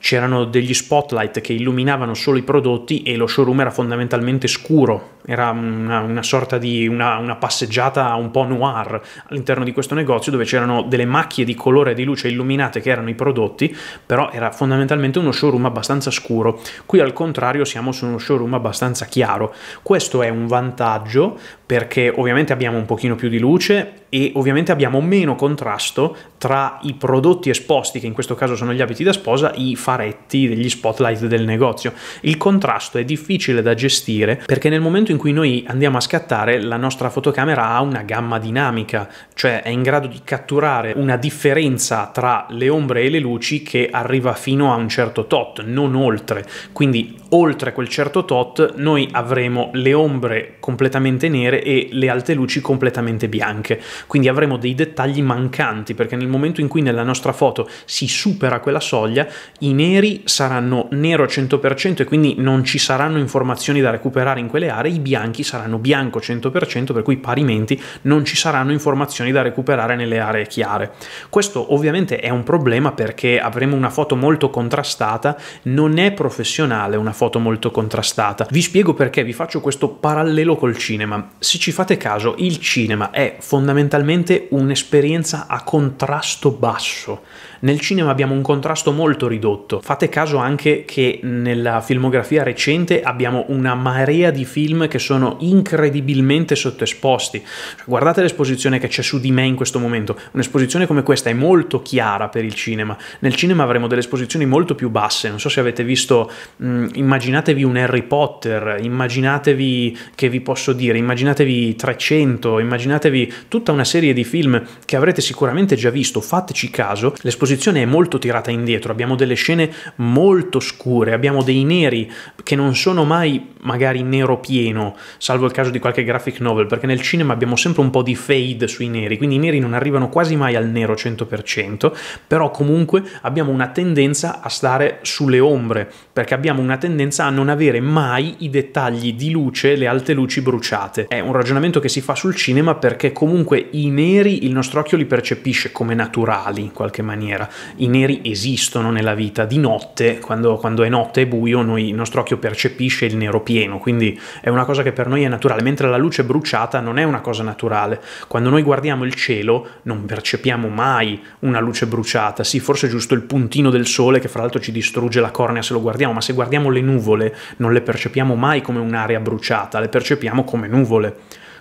c'erano degli spotlight che illuminavano solo i prodotti e lo showroom era fondamentalmente scuro, era una, una sorta di una, una, passeggiata un po' noir all'interno di questo negozio dove c'erano delle macchie di colore e di luce illuminate che erano i prodotti, però era fondamentalmente uno showroom abbastanza scuro. Qui al contrario siamo su uno showroom abbastanza chiaro. Questo è un vantaggio perché ovviamente abbiamo un pochino più di luce e ovviamente abbiamo meno contrasto tra i prodotti esposti, che in questo caso sono gli abiti da sposa, i fari faretti, degli spotlight del negozio. Il contrasto è difficile da gestire perché nel momento in cui noi andiamo a scattare la nostra fotocamera ha una gamma dinamica, cioè è in grado di catturare una differenza tra le ombre e le luci che arriva fino a un certo tot, non oltre. Quindi oltre quel certo tot noi avremo le ombre completamente nere e le alte luci completamente bianche. Quindi avremo dei dettagli mancanti perché nel momento in cui nella nostra foto si supera quella soglia, i neri neri saranno nero 100% e quindi non ci saranno informazioni da recuperare in quelle aree, i bianchi saranno bianco 100%, per cui parimenti non ci saranno informazioni da recuperare nelle aree chiare. Questo ovviamente è un problema perché avremo una foto molto contrastata, non è professionale una foto molto contrastata. Vi spiego perché, vi faccio questo parallelo col cinema. Se ci fate caso, il cinema è fondamentalmente un'esperienza a contrasto basso nel cinema abbiamo un contrasto molto ridotto. Fate caso anche che nella filmografia recente abbiamo una marea di film che sono incredibilmente sottoesposti. Cioè, guardate l'esposizione che c'è su di me in questo momento. Un'esposizione come questa è molto chiara per il cinema. Nel cinema avremo delle esposizioni molto più basse. Non so se avete visto, mh, mm, immaginatevi un Harry Potter, immaginatevi, che vi posso dire, immaginatevi 300, immaginatevi tutta una serie di film che avrete sicuramente già visto. Fateci caso, l'esposizione composizione è molto tirata indietro, abbiamo delle scene molto scure, abbiamo dei neri che non sono mai magari nero pieno, salvo il caso di qualche graphic novel, perché nel cinema abbiamo sempre un po' di fade sui neri, quindi i neri non arrivano quasi mai al nero 100%, però comunque abbiamo una tendenza a stare sulle ombre, perché abbiamo una tendenza a non avere mai i dettagli di luce, le alte luci bruciate. È un ragionamento che si fa sul cinema perché comunque i neri il nostro occhio li percepisce come naturali in qualche maniera nera. I neri esistono nella vita, di notte, quando, quando è notte e buio, noi, il nostro occhio percepisce il nero pieno, quindi è una cosa che per noi è naturale, mentre la luce bruciata non è una cosa naturale. Quando noi guardiamo il cielo non percepiamo mai una luce bruciata, sì, forse è giusto il puntino del sole che fra l'altro ci distrugge la cornea se lo guardiamo, ma se guardiamo le nuvole non le percepiamo mai come un'area bruciata, le percepiamo come nuvole.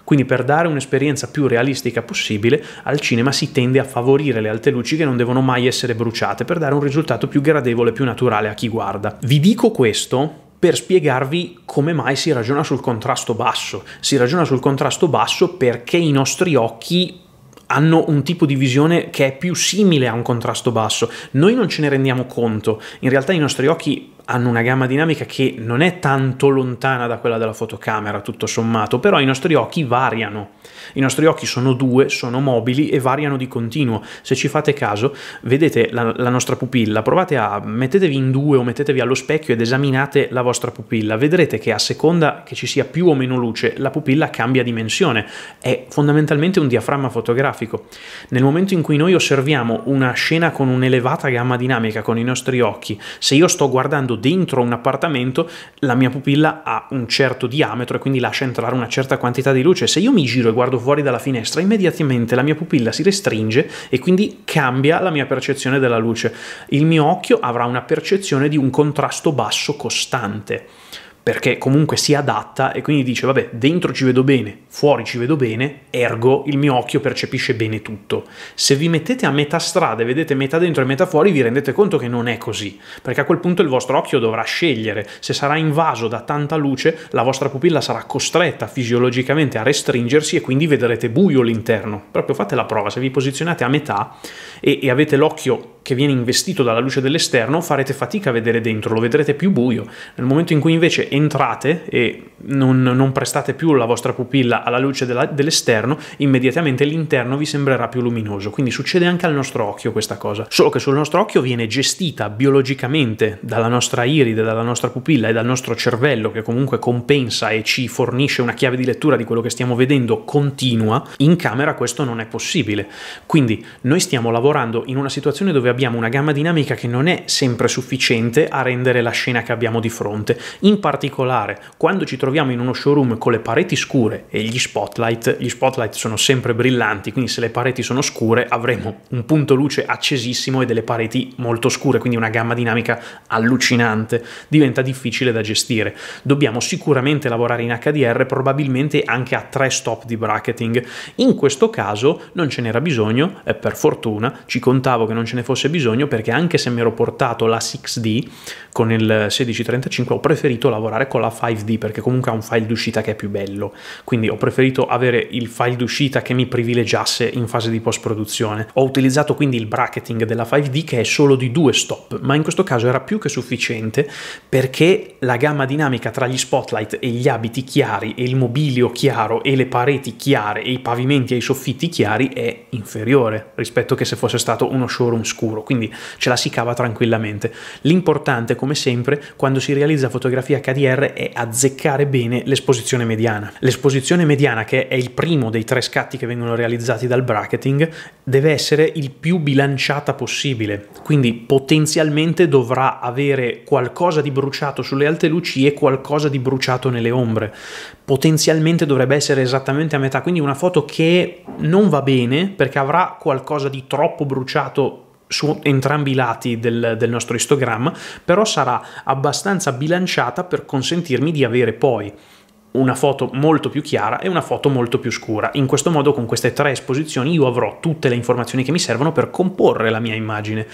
Quindi per dare un'esperienza più realistica possibile al cinema si tende a favorire le alte luci che non devono mai essere bruciate per dare un risultato più gradevole, più naturale a chi guarda. Vi dico questo per spiegarvi come mai si ragiona sul contrasto basso. Si ragiona sul contrasto basso perché i nostri occhi hanno un tipo di visione che è più simile a un contrasto basso. Noi non ce ne rendiamo conto, in realtà i nostri occhi hanno una gamma dinamica che non è tanto lontana da quella della fotocamera, tutto sommato, però i nostri occhi variano. I nostri occhi sono due, sono mobili e variano di continuo. Se ci fate caso, vedete la, la nostra pupilla, provate a mettetevi in due o mettetevi allo specchio ed esaminate la vostra pupilla. Vedrete che a seconda che ci sia più o meno luce, la pupilla cambia dimensione. È fondamentalmente un diaframma fotografico. Nel momento in cui noi osserviamo una scena con un'elevata gamma dinamica con i nostri occhi, se io sto guardando andando dentro un appartamento la mia pupilla ha un certo diametro e quindi lascia entrare una certa quantità di luce. Se io mi giro e guardo fuori dalla finestra, immediatamente la mia pupilla si restringe e quindi cambia la mia percezione della luce. Il mio occhio avrà una percezione di un contrasto basso costante perché comunque si adatta e quindi dice vabbè dentro ci vedo bene, fuori ci vedo bene, ergo il mio occhio percepisce bene tutto. Se vi mettete a metà strada e vedete metà dentro e metà fuori vi rendete conto che non è così, perché a quel punto il vostro occhio dovrà scegliere, se sarà invaso da tanta luce la vostra pupilla sarà costretta fisiologicamente a restringersi e quindi vedrete buio l'interno. Proprio fate la prova, se vi posizionate a metà e, e avete l'occhio che viene investito dalla luce dell'esterno farete fatica a vedere dentro, lo vedrete più buio. Nel momento in cui invece entrate e non, non prestate più la vostra pupilla alla luce della, dell'esterno, immediatamente l'interno vi sembrerà più luminoso. Quindi succede anche al nostro occhio questa cosa, solo che sul nostro occhio viene gestita biologicamente dalla nostra iride, dalla nostra pupilla e dal nostro cervello che comunque compensa e ci fornisce una chiave di lettura di quello che stiamo vedendo continua. In camera questo non è possibile. Quindi noi stiamo lavorando in una situazione dove abbiamo abbiamo una gamma dinamica che non è sempre sufficiente a rendere la scena che abbiamo di fronte. In particolare, quando ci troviamo in uno showroom con le pareti scure e gli spotlight, gli spotlight sono sempre brillanti, quindi se le pareti sono scure avremo un punto luce accesissimo e delle pareti molto scure, quindi una gamma dinamica allucinante. Diventa difficile da gestire. Dobbiamo sicuramente lavorare in HDR, probabilmente anche a tre stop di bracketing. In questo caso non ce n'era bisogno, e per fortuna ci contavo che non ce ne fosse fosse bisogno perché anche se mi ero portato la 6D con il 1635 ho preferito lavorare con la 5D perché comunque ha un file d'uscita che è più bello, quindi ho preferito avere il file d'uscita che mi privilegiasse in fase di post produzione. Ho utilizzato quindi il bracketing della 5D che è solo di due stop, ma in questo caso era più che sufficiente perché la gamma dinamica tra gli spotlight e gli abiti chiari e il mobilio chiaro e le pareti chiare e i pavimenti e i soffitti chiari è inferiore rispetto che se fosse stato uno showroom scuro muro, quindi ce la si cava tranquillamente. L'importante, come sempre, quando si realizza fotografia HDR è azzeccare bene l'esposizione mediana. L'esposizione mediana, che è il primo dei tre scatti che vengono realizzati dal bracketing, deve essere il più bilanciata possibile, quindi potenzialmente dovrà avere qualcosa di bruciato sulle alte luci e qualcosa di bruciato nelle ombre. Potenzialmente dovrebbe essere esattamente a metà, quindi una foto che non va bene perché avrà qualcosa di troppo bruciato su entrambi i lati del, del, nostro istogramma, però sarà abbastanza bilanciata per consentirmi di avere poi una foto molto più chiara e una foto molto più scura. In questo modo con queste tre esposizioni io avrò tutte le informazioni che mi servono per comporre la mia immagine.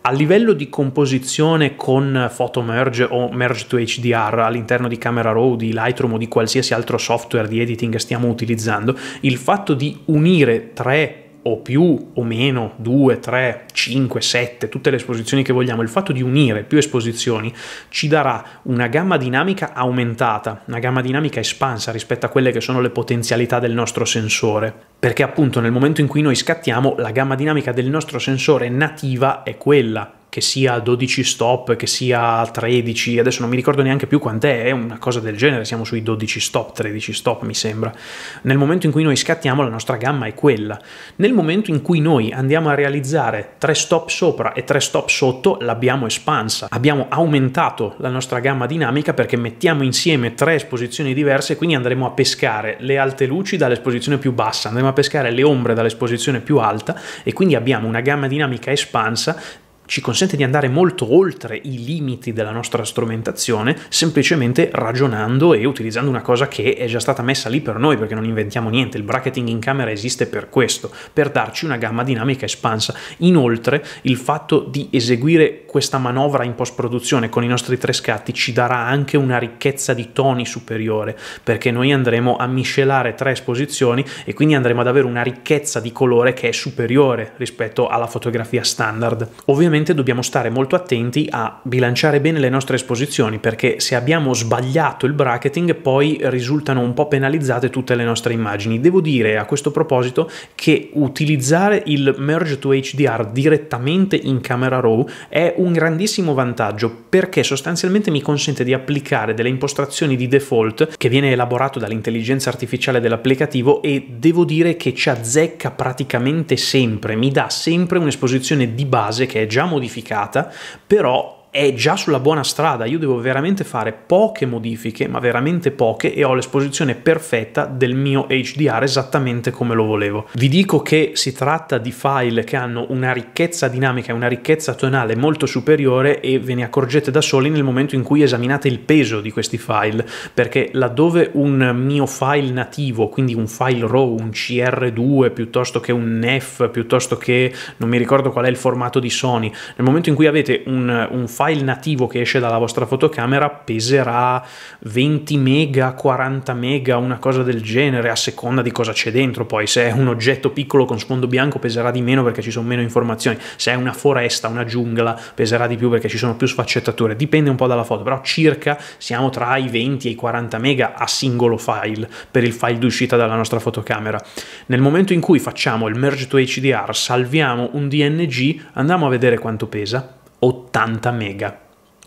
A livello di composizione con Photo Merge o Merge to HDR all'interno di Camera Raw, di Lightroom o di qualsiasi altro software di editing stiamo utilizzando, il fatto di unire tre o più o meno 2, 3, 5, 7, tutte le esposizioni che vogliamo, il fatto di unire più esposizioni ci darà una gamma dinamica aumentata, una gamma dinamica espansa rispetto a quelle che sono le potenzialità del nostro sensore, perché appunto nel momento in cui noi scattiamo la gamma dinamica del nostro sensore nativa è quella, che sia 12 stop, che sia 13, adesso non mi ricordo neanche più quant'è, è una cosa del genere, siamo sui 12 stop, 13 stop mi sembra. Nel momento in cui noi scattiamo la nostra gamma è quella. Nel momento in cui noi andiamo a realizzare 3 stop sopra e 3 stop sotto, l'abbiamo espansa, abbiamo aumentato la nostra gamma dinamica perché mettiamo insieme 3 esposizioni diverse, quindi andremo a pescare le alte luci dall'esposizione più bassa, andremo a pescare le ombre dall'esposizione più alta e quindi abbiamo una gamma dinamica espansa ci consente di andare molto oltre i limiti della nostra strumentazione semplicemente ragionando e utilizzando una cosa che è già stata messa lì per noi perché non inventiamo niente, il bracketing in camera esiste per questo, per darci una gamma dinamica espansa. Inoltre il fatto di eseguire questa manovra in post produzione con i nostri tre scatti ci darà anche una ricchezza di toni superiore perché noi andremo a miscelare tre esposizioni e quindi andremo ad avere una ricchezza di colore che è superiore rispetto alla fotografia standard. Ovviamente ovviamente dobbiamo stare molto attenti a bilanciare bene le nostre esposizioni perché se abbiamo sbagliato il bracketing poi risultano un po' penalizzate tutte le nostre immagini. Devo dire a questo proposito che utilizzare il merge to HDR direttamente in camera RAW è un grandissimo vantaggio perché sostanzialmente mi consente di applicare delle impostazioni di default che viene elaborato dall'intelligenza artificiale dell'applicativo e devo dire che ci azzecca praticamente sempre, mi dà sempre un'esposizione di base che è già modificata, però è già sulla buona strada, io devo veramente fare poche modifiche, ma veramente poche, e ho l'esposizione perfetta del mio HDR esattamente come lo volevo. Vi dico che si tratta di file che hanno una ricchezza dinamica e una ricchezza tonale molto superiore e ve ne accorgete da soli nel momento in cui esaminate il peso di questi file, perché laddove un mio file nativo, quindi un file RAW, un CR2 piuttosto che un NEF, piuttosto che non mi ricordo qual è il formato di Sony, nel momento in cui avete un, un file file nativo che esce dalla vostra fotocamera peserà 20 mega, 40 mega, una cosa del genere, a seconda di cosa c'è dentro. Poi se è un oggetto piccolo con sfondo bianco peserà di meno perché ci sono meno informazioni, se è una foresta, una giungla peserà di più perché ci sono più sfaccettature, dipende un po' dalla foto, però circa siamo tra i 20 e i 40 mega a singolo file per il file d'uscita dalla nostra fotocamera. Nel momento in cui facciamo il merge to HDR, salviamo un DNG, andiamo a vedere quanto pesa. 80 mega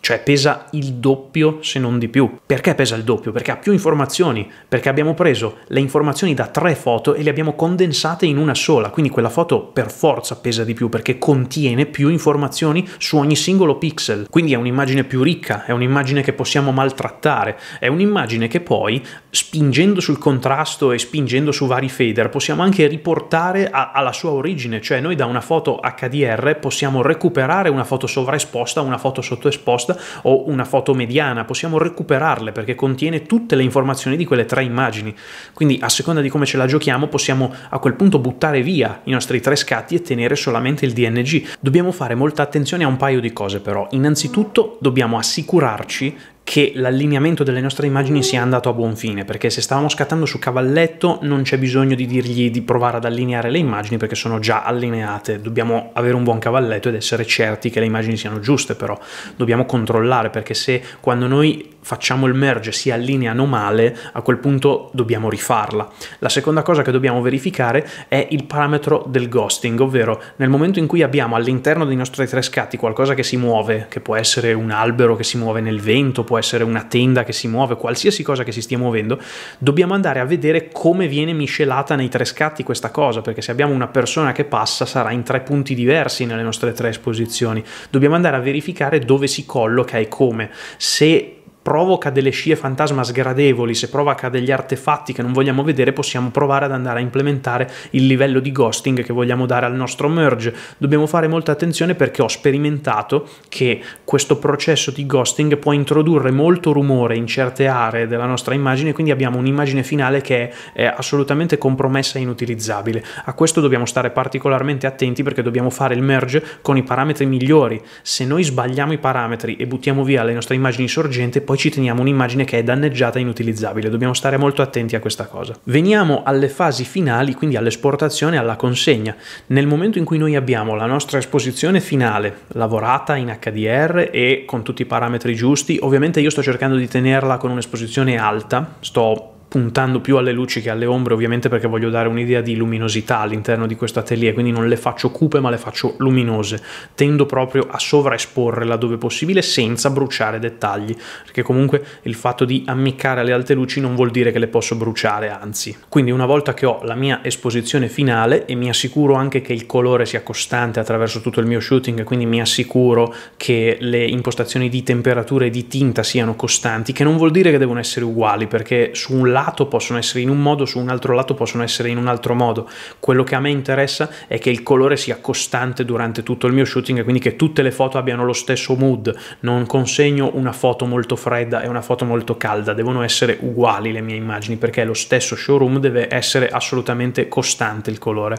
cioè pesa il doppio se non di più. Perché pesa il doppio? Perché ha più informazioni, perché abbiamo preso le informazioni da tre foto e le abbiamo condensate in una sola, quindi quella foto per forza pesa di più perché contiene più informazioni su ogni singolo pixel, quindi è un'immagine più ricca, è un'immagine che possiamo maltrattare, è un'immagine che poi spingendo sul contrasto e spingendo su vari fader possiamo anche riportare a, alla sua origine, cioè noi da una foto HDR possiamo recuperare una foto sovraesposta, una foto sottoesposta, post o una foto mediana, possiamo recuperarle perché contiene tutte le informazioni di quelle tre immagini. Quindi a seconda di come ce la giochiamo possiamo a quel punto buttare via i nostri tre scatti e tenere solamente il DNG. Dobbiamo fare molta attenzione a un paio di cose però. Innanzitutto dobbiamo assicurarci che l'allineamento delle nostre immagini sia andato a buon fine, perché se stavamo scattando su cavalletto non c'è bisogno di dirgli di provare ad allineare le immagini perché sono già allineate, dobbiamo avere un buon cavalletto ed essere certi che le immagini siano giuste però, dobbiamo controllare perché se quando noi facciamo il merge si allineano male, a quel punto dobbiamo rifarla. La seconda cosa che dobbiamo verificare è il parametro del ghosting, ovvero nel momento in cui abbiamo all'interno dei nostri tre scatti qualcosa che si muove, che può essere un albero che si muove nel vento, può essere una tenda che si muove, qualsiasi cosa che si stia muovendo, dobbiamo andare a vedere come viene miscelata nei tre scatti questa cosa, perché se abbiamo una persona che passa sarà in tre punti diversi nelle nostre tre esposizioni. Dobbiamo andare a verificare dove si colloca e come. Se provoca delle scie fantasma sgradevoli, se provoca degli artefatti che non vogliamo vedere, possiamo provare ad andare a implementare il livello di ghosting che vogliamo dare al nostro merge. Dobbiamo fare molta attenzione perché ho sperimentato che questo processo di ghosting può introdurre molto rumore in certe aree della nostra immagine, quindi abbiamo un'immagine finale che è, assolutamente compromessa e inutilizzabile. A questo dobbiamo stare particolarmente attenti perché dobbiamo fare il merge con i parametri migliori. Se noi sbagliamo i parametri e buttiamo via le nostre immagini sorgente, poi ci teniamo un'immagine che è danneggiata e inutilizzabile, dobbiamo stare molto attenti a questa cosa. Veniamo alle fasi finali, quindi all'esportazione e alla consegna. Nel momento in cui noi abbiamo la nostra esposizione finale, lavorata in HDR e con tutti i parametri giusti, ovviamente io sto cercando di tenerla con un'esposizione alta, sto puntando più alle luci che alle ombre, ovviamente perché voglio dare un'idea di luminosità all'interno di questo atelier, quindi non le faccio cupe ma le faccio luminose. Tendo proprio a sovraesporre laddove possibile senza bruciare dettagli, perché comunque il fatto di ammiccare alle alte luci non vuol dire che le posso bruciare, anzi. Quindi una volta che ho la mia esposizione finale e mi assicuro anche che il colore sia costante attraverso tutto il mio shooting, quindi mi assicuro che le impostazioni di temperatura e di tinta siano costanti, che non vuol dire che devono essere uguali, perché su un lato lato possono essere in un modo, su un altro lato possono essere in un altro modo. Quello che a me interessa è che il colore sia costante durante tutto il mio shooting e quindi che tutte le foto abbiano lo stesso mood. Non consegno una foto molto fredda e una foto molto calda, devono essere uguali le mie immagini perché lo stesso showroom deve essere assolutamente costante il colore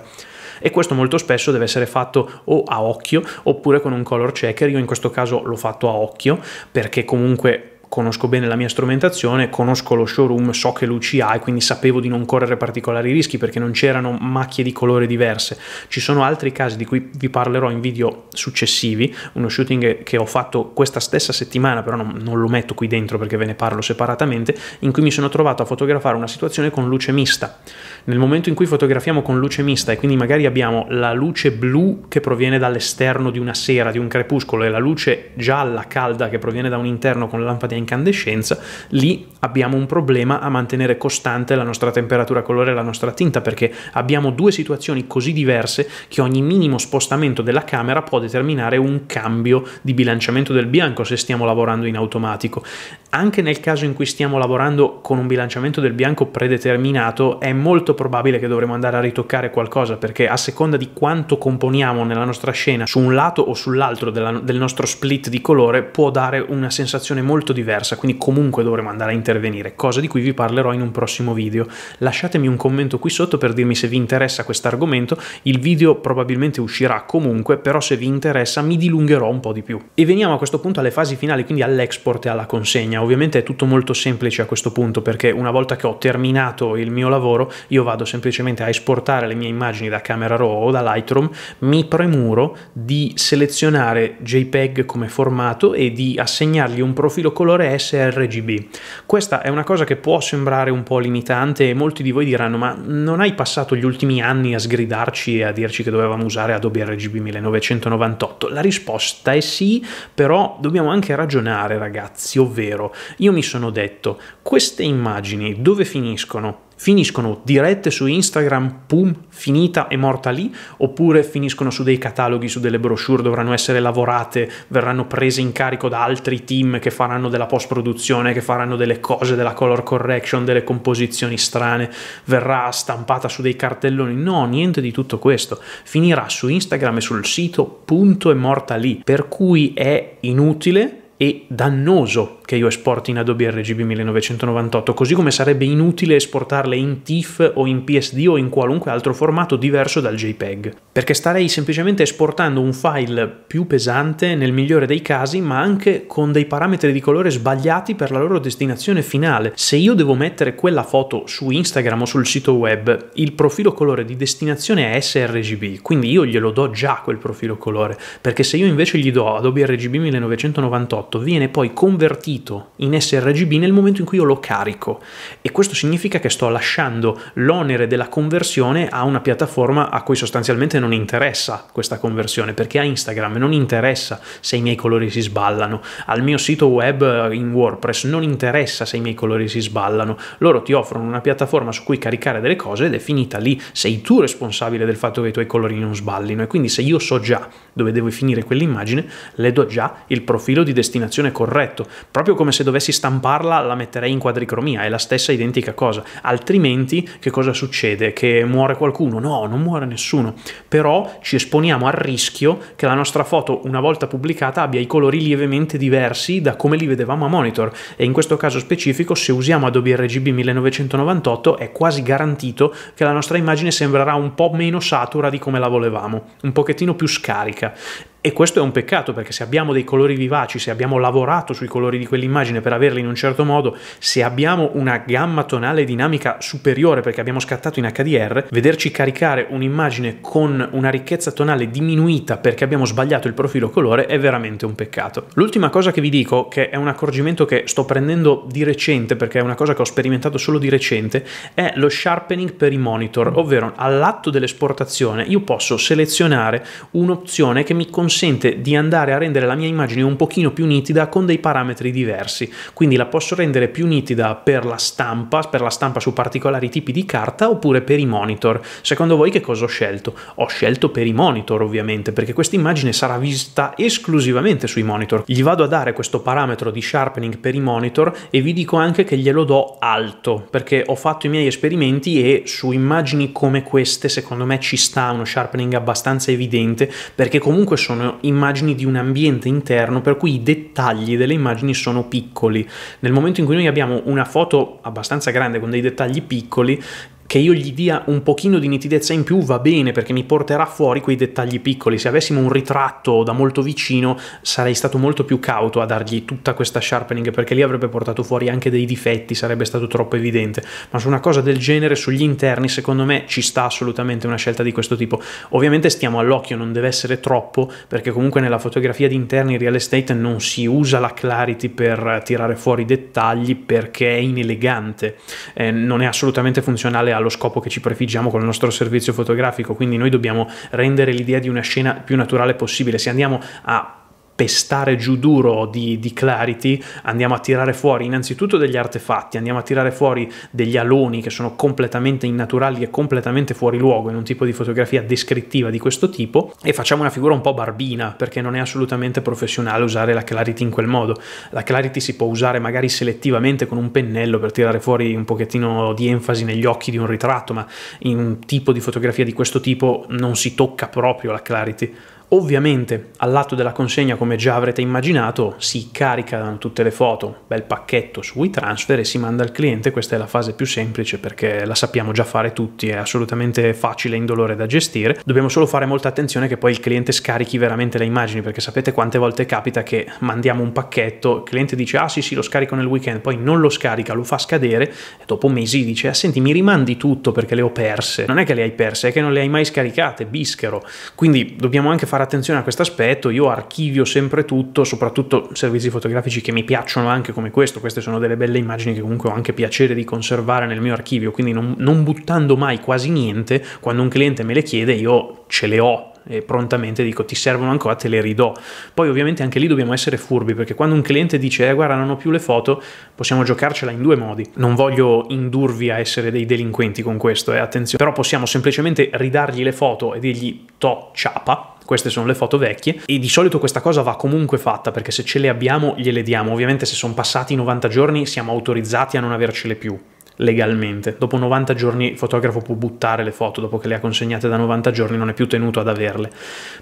e questo molto spesso deve essere fatto o a occhio oppure con un color checker. Io in questo caso l'ho fatto a occhio perché comunque conosco bene la mia strumentazione, conosco lo showroom, so che luci ha e quindi sapevo di non correre particolari rischi perché non c'erano macchie di colore diverse. Ci sono altri casi di cui vi parlerò in video successivi, uno shooting che ho fatto questa stessa settimana, però non, non lo metto qui dentro perché ve ne parlo separatamente, in cui mi sono trovato a fotografare una situazione con luce mista. Nel momento in cui fotografiamo con luce mista e quindi magari abbiamo la luce blu che proviene dall'esterno di una sera, di un crepuscolo e la luce gialla calda che proviene da un interno con lampade incandescenza, lì abbiamo un problema a mantenere costante la nostra temperatura colore e la nostra tinta perché abbiamo due situazioni così diverse che ogni minimo spostamento della camera può determinare un cambio di bilanciamento del bianco se stiamo lavorando in automatico. Anche nel caso in cui stiamo lavorando con un bilanciamento del bianco predeterminato è molto probabile che dovremo andare a ritoccare qualcosa perché a seconda di quanto componiamo nella nostra scena su un lato o sull'altro del nostro split di colore può dare una sensazione molto diversa diversa, quindi comunque dovremo andare a intervenire, cosa di cui vi parlerò in un prossimo video. Lasciatemi un commento qui sotto per dirmi se vi interessa questo argomento, il video probabilmente uscirà comunque, però se vi interessa mi dilungherò un po' di più. E veniamo a questo punto alle fasi finali, quindi all'export e alla consegna. Ovviamente è tutto molto semplice a questo punto, perché una volta che ho terminato il mio lavoro, io vado semplicemente a esportare le mie immagini da Camera Raw o da Lightroom, mi premuro di selezionare JPEG come formato e di assegnargli un profilo colore lettore sRGB. Questa è una cosa che può sembrare un po' limitante e molti di voi diranno ma non hai passato gli ultimi anni a sgridarci e a dirci che dovevamo usare Adobe RGB 1998? La risposta è sì, però dobbiamo anche ragionare ragazzi, ovvero io mi sono detto queste immagini dove finiscono? finiscono dirette su Instagram, pum, finita e morta lì, oppure finiscono su dei cataloghi, su delle brochure, dovranno essere lavorate, verranno prese in carico da altri team che faranno della post-produzione, che faranno delle cose, della color correction, delle composizioni strane, verrà stampata su dei cartelloni. No, niente di tutto questo. Finirà su Instagram e sul sito, punto e morta lì. Per cui è inutile e dannoso che io esporti in Adobe RGB 1998, così come sarebbe inutile esportarle in TIFF o in PSD o in qualunque altro formato diverso dal JPEG, perché starei semplicemente esportando un file più pesante nel migliore dei casi, ma anche con dei parametri di colore sbagliati per la loro destinazione finale. Se io devo mettere quella foto su Instagram o sul sito web, il profilo colore di destinazione è sRGB, quindi io glielo do già quel profilo colore, perché se io invece gli do Adobe RGB 1998 h viene poi convertito in sRGB nel momento in cui io lo carico e questo significa che sto lasciando l'onere della conversione a una piattaforma a cui sostanzialmente non interessa questa conversione perché a Instagram non interessa se i miei colori si sballano, al mio sito web eh, in WordPress non interessa se i miei colori si sballano, loro ti offrono una piattaforma su cui caricare delle cose ed è finita lì, sei tu responsabile del fatto che i tuoi colori non sballino e quindi se io so già dove deve finire quell'immagine, le do già il profilo di destinazione destinazione corretto, proprio come se dovessi stamparla la metterei in quadricromia, è la stessa identica cosa, altrimenti che cosa succede? Che muore qualcuno? No, non muore nessuno, però ci esponiamo al rischio che la nostra foto una volta pubblicata abbia i colori lievemente diversi da come li vedevamo a monitor e in questo caso specifico se usiamo Adobe RGB 1998 è quasi garantito che la nostra immagine sembrerà un po' meno satura di come la volevamo, un pochettino più scarica e questo è un peccato perché se abbiamo dei colori vivaci, se abbiamo lavorato sui colori di quell'immagine per averli in un certo modo, se abbiamo una gamma tonale dinamica superiore perché abbiamo scattato in HDR, vederci caricare un'immagine con una ricchezza tonale diminuita perché abbiamo sbagliato il profilo colore è veramente un peccato. L'ultima cosa che vi dico, che è un accorgimento che sto prendendo di recente perché è una cosa che ho sperimentato solo di recente, è lo sharpening per i monitor, ovvero all'atto dell'esportazione io posso selezionare un'opzione che mi consente consente di andare a rendere la mia immagine un pochino più nitida con dei parametri diversi, quindi la posso rendere più nitida per la stampa, per la stampa su particolari tipi di carta oppure per i monitor. Secondo voi che cosa ho scelto? Ho scelto per i monitor ovviamente perché questa immagine sarà vista esclusivamente sui monitor. Gli vado a dare questo parametro di sharpening per i monitor e vi dico anche che glielo do alto perché ho fatto i miei esperimenti e su immagini come queste secondo me ci sta uno sharpening abbastanza evidente perché comunque sono sono immagini di un ambiente interno per cui i dettagli delle immagini sono piccoli. Nel momento in cui noi abbiamo una foto abbastanza grande con dei dettagli piccoli, che io gli dia un pochino di nitidezza in più va bene perché mi porterà fuori quei dettagli piccoli. Se avessimo un ritratto da molto vicino sarei stato molto più cauto a dargli tutta questa sharpening perché lì avrebbe portato fuori anche dei difetti, sarebbe stato troppo evidente. Ma su una cosa del genere, sugli interni, secondo me ci sta assolutamente una scelta di questo tipo. Ovviamente stiamo all'occhio, non deve essere troppo perché comunque nella fotografia di interni in real estate non si usa la clarity per tirare fuori i dettagli perché è inelegante, eh, non è assolutamente funzionale allo scopo che ci prefiggiamo con il nostro servizio fotografico, quindi noi dobbiamo rendere l'idea di una scena più naturale possibile. Se andiamo a pestare giù duro di, di, Clarity, andiamo a tirare fuori innanzitutto degli artefatti, andiamo a tirare fuori degli aloni che sono completamente innaturali e completamente fuori luogo in un tipo di fotografia descrittiva di questo tipo e facciamo una figura un po' barbina perché non è assolutamente professionale usare la Clarity in quel modo. La Clarity si può usare magari selettivamente con un pennello per tirare fuori un pochettino di enfasi negli occhi di un ritratto, ma in un tipo di fotografia di questo tipo non si tocca proprio la Clarity. Ovviamente all'atto della consegna, come già avrete immaginato, si caricano tutte le foto, bel pacchetto su WeTransfer e si manda al cliente. Questa è la fase più semplice perché la sappiamo già fare tutti, è assolutamente facile e indolore da gestire. Dobbiamo solo fare molta attenzione che poi il cliente scarichi veramente le immagini perché sapete quante volte capita che mandiamo un pacchetto, il cliente dice ah sì sì lo scarico nel weekend, poi non lo scarica, lo fa scadere e dopo mesi dice ah senti mi rimandi tutto perché le ho perse. Non è che le hai perse, è che non le hai mai scaricate, bischero. Quindi dobbiamo anche fare fare attenzione a questo aspetto, io archivio sempre tutto, soprattutto servizi fotografici che mi piacciono anche come questo, queste sono delle belle immagini che comunque ho anche piacere di conservare nel mio archivio, quindi non, non buttando mai quasi niente, quando un cliente me le chiede io ce le ho e prontamente dico ti servono ancora, te le ridò. Poi ovviamente anche lì dobbiamo essere furbi perché quando un cliente dice eh, guarda non ho più le foto, possiamo giocarcela in due modi. Non voglio indurvi a essere dei delinquenti con questo, eh, attenzione, però possiamo semplicemente ridargli le foto e dirgli to ciapa queste sono le foto vecchie e di solito questa cosa va comunque fatta perché se ce le abbiamo gliele diamo, ovviamente se sono passati 90 giorni siamo autorizzati a non avercele più legalmente. Dopo 90 giorni il fotografo può buttare le foto, dopo che le ha consegnate da 90 giorni non è più tenuto ad averle.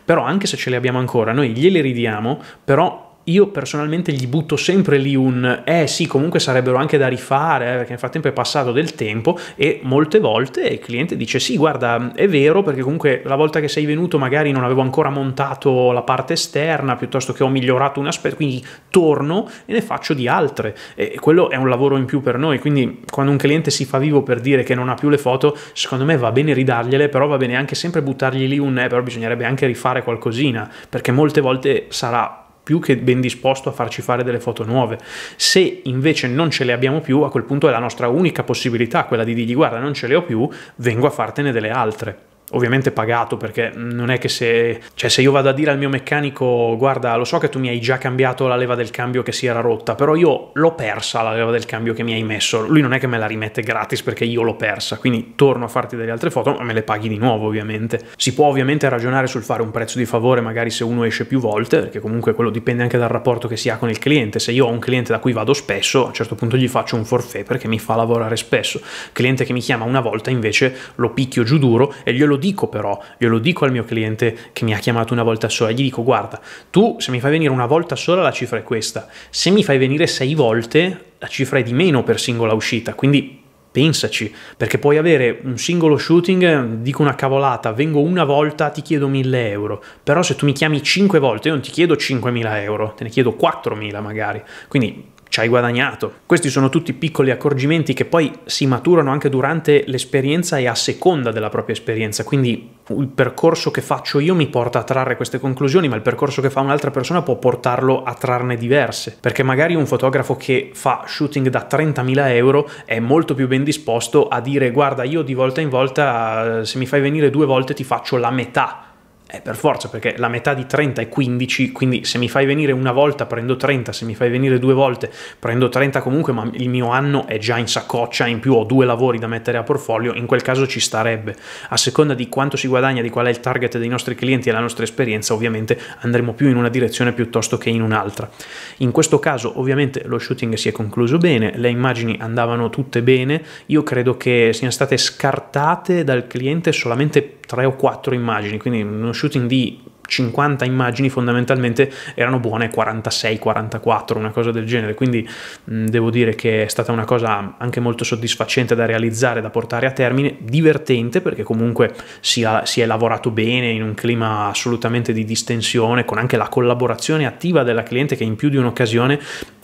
Però anche se ce le abbiamo ancora, noi gliele ridiamo, però io personalmente gli butto sempre lì un eh sì, comunque sarebbero anche da rifare, eh, perché nel frattempo è passato del tempo e molte volte il cliente dice sì, guarda, è vero, perché comunque la volta che sei venuto magari non avevo ancora montato la parte esterna, piuttosto che ho migliorato un aspetto, quindi torno e ne faccio di altre e quello è un lavoro in più per noi, quindi quando un cliente si fa vivo per dire che non ha più le foto, secondo me va bene ridargliele, però va bene anche sempre buttargli lì un eh, però bisognerebbe anche rifare qualcosina, perché molte volte sarà più che ben disposto a farci fare delle foto nuove. Se invece non ce le abbiamo più, a quel punto è la nostra unica possibilità quella di dirgli guarda non ce le ho più, vengo a fartene delle altre ovviamente pagato perché non è che se, cioè se io vado a dire al mio meccanico guarda lo so che tu mi hai già cambiato la leva del cambio che si era rotta però io l'ho persa la leva del cambio che mi hai messo lui non è che me la rimette gratis perché io l'ho persa quindi torno a farti delle altre foto ma me le paghi di nuovo ovviamente si può ovviamente ragionare sul fare un prezzo di favore magari se uno esce più volte perché comunque quello dipende anche dal rapporto che si ha con il cliente se io ho un cliente da cui vado spesso a un certo punto gli faccio un forfè perché mi fa lavorare spesso cliente che mi chiama una volta invece lo picchio giù duro e glielo glielo dico però, glielo dico al mio cliente che mi ha chiamato una volta sola, gli dico guarda, tu se mi fai venire una volta sola la cifra è questa, se mi fai venire sei volte la cifra è di meno per singola uscita, quindi pensaci, perché puoi avere un singolo shooting, dico una cavolata, vengo una volta, ti chiedo 1000 euro, però se tu mi chiami cinque volte io non ti chiedo 5000 euro, te ne chiedo 4000 magari, quindi ci hai guadagnato. Questi sono tutti piccoli accorgimenti che poi si maturano anche durante l'esperienza e a seconda della propria esperienza, quindi il percorso che faccio io mi porta a trarre queste conclusioni, ma il percorso che fa un'altra persona può portarlo a trarne diverse, perché magari un fotografo che fa shooting da 30.000 euro è molto più ben disposto a dire guarda io di volta in volta se mi fai venire due volte ti faccio la metà eh, per forza, perché la metà di 30 è 15, quindi se mi fai venire una volta prendo 30, se mi fai venire due volte prendo 30 comunque, ma il mio anno è già in saccoccia, in più ho due lavori da mettere a portfolio, in quel caso ci starebbe. A seconda di quanto si guadagna, di qual è il target dei nostri clienti e la nostra esperienza, ovviamente andremo più in una direzione piuttosto che in un'altra. In questo caso ovviamente lo shooting si è concluso bene, le immagini andavano tutte bene, io credo che siano state scartate dal cliente solamente per 3 o 4 immagini, quindi uno shooting di 50 immagini fondamentalmente erano buone 46, 44, una cosa del genere, quindi mh, devo dire che è stata una cosa anche molto soddisfacente da realizzare, da portare a termine, divertente perché comunque si, ha, si è lavorato bene in un clima assolutamente di distensione, con anche la collaborazione attiva della cliente che in più di un'occasione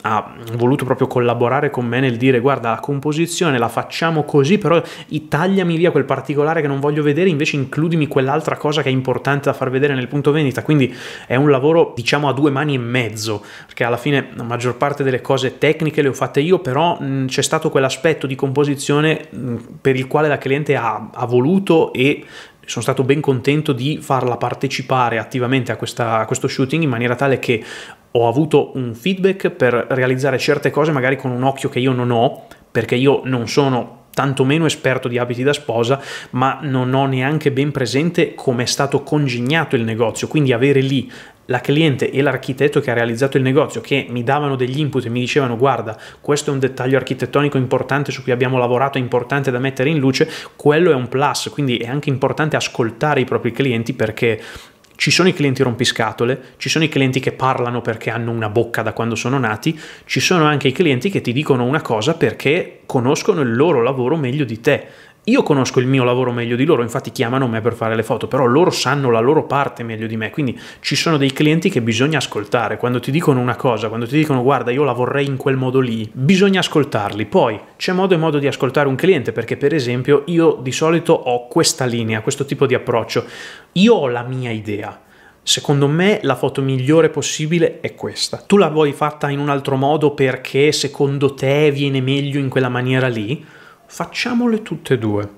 ha voluto proprio collaborare con me nel dire guarda la composizione la facciamo così però tagliami via quel particolare che non voglio vedere invece includimi quell'altra cosa che è importante da far vedere nel punto vendita quindi è un lavoro diciamo a due mani e mezzo perché alla fine la maggior parte delle cose tecniche le ho fatte io però mh, c'è stato quell'aspetto di composizione mh, per il quale la cliente ha, ha voluto e sono stato ben contento di farla partecipare attivamente a, questa, a, questo shooting in maniera tale che ho avuto un feedback per realizzare certe cose magari con un occhio che io non ho, perché io non sono tanto meno esperto di abiti da sposa, ma non ho neanche ben presente come è stato congegnato il negozio, quindi avere lì la cliente e l'architetto che ha realizzato il negozio che mi davano degli input e mi dicevano guarda questo è un dettaglio architettonico importante su cui abbiamo lavorato è importante da mettere in luce quello è un plus quindi è anche importante ascoltare i propri clienti perché ci sono i clienti rompiscatole, ci sono i clienti che parlano perché hanno una bocca da quando sono nati, ci sono anche i clienti che ti dicono una cosa perché conoscono il loro lavoro meglio di te io conosco il mio lavoro meglio di loro, infatti chiamano me per fare le foto, però loro sanno la loro parte meglio di me, quindi ci sono dei clienti che bisogna ascoltare. Quando ti dicono una cosa, quando ti dicono guarda io la vorrei in quel modo lì, bisogna ascoltarli. Poi c'è modo e modo di ascoltare un cliente, perché per esempio io di solito ho questa linea, questo tipo di approccio. Io ho la mia idea, Secondo me la foto migliore possibile è questa. Tu la vuoi fatta in un altro modo perché secondo te viene meglio in quella maniera lì? Facciamole tutte e due,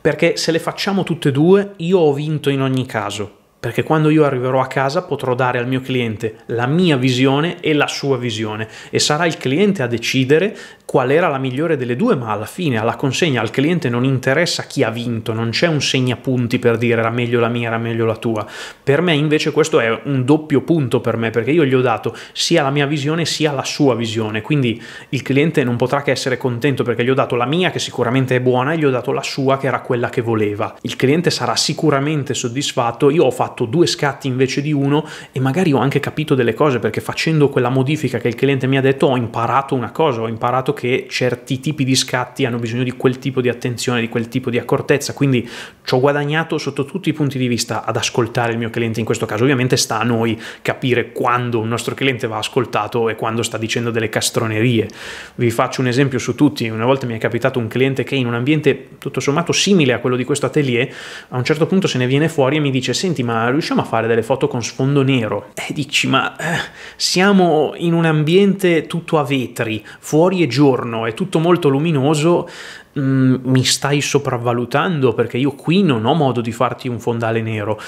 perché se le facciamo tutte e due io ho vinto in ogni caso, perché quando io arriverò a casa potrò dare al mio cliente la mia visione e la sua visione e sarà il cliente a decidere qual era la migliore delle due, ma alla fine, alla consegna, al cliente non interessa chi ha vinto, non c'è un segnapunti per dire era meglio la mia, era meglio la tua. Per me invece questo è un doppio punto per me, perché io gli ho dato sia la mia visione sia la sua visione, quindi il cliente non potrà che essere contento perché gli ho dato la mia che sicuramente è buona e gli ho dato la sua che era quella che voleva. Il cliente sarà sicuramente soddisfatto, io ho fatto due scatti invece di uno e magari ho anche capito delle cose perché facendo quella modifica che il cliente mi ha detto ho imparato una cosa, ho imparato che che certi tipi di scatti hanno bisogno di quel tipo di attenzione, di quel tipo di accortezza, quindi ci ho guadagnato sotto tutti i punti di vista ad ascoltare il mio cliente in questo caso. Ovviamente sta a noi capire quando un nostro cliente va ascoltato e quando sta dicendo delle castronerie. Vi faccio un esempio su tutti. Una volta mi è capitato un cliente che in un ambiente tutto sommato simile a quello di questo atelier, a un certo punto se ne viene fuori e mi dice "Senti, ma riusciamo a fare delle foto con sfondo nero?". E dici "Ma eh, siamo in un ambiente tutto a vetri, fuori e giù intorno è tutto molto luminoso, mh, mm, mi stai sopravvalutando perché io qui non ho modo di farti un fondale nero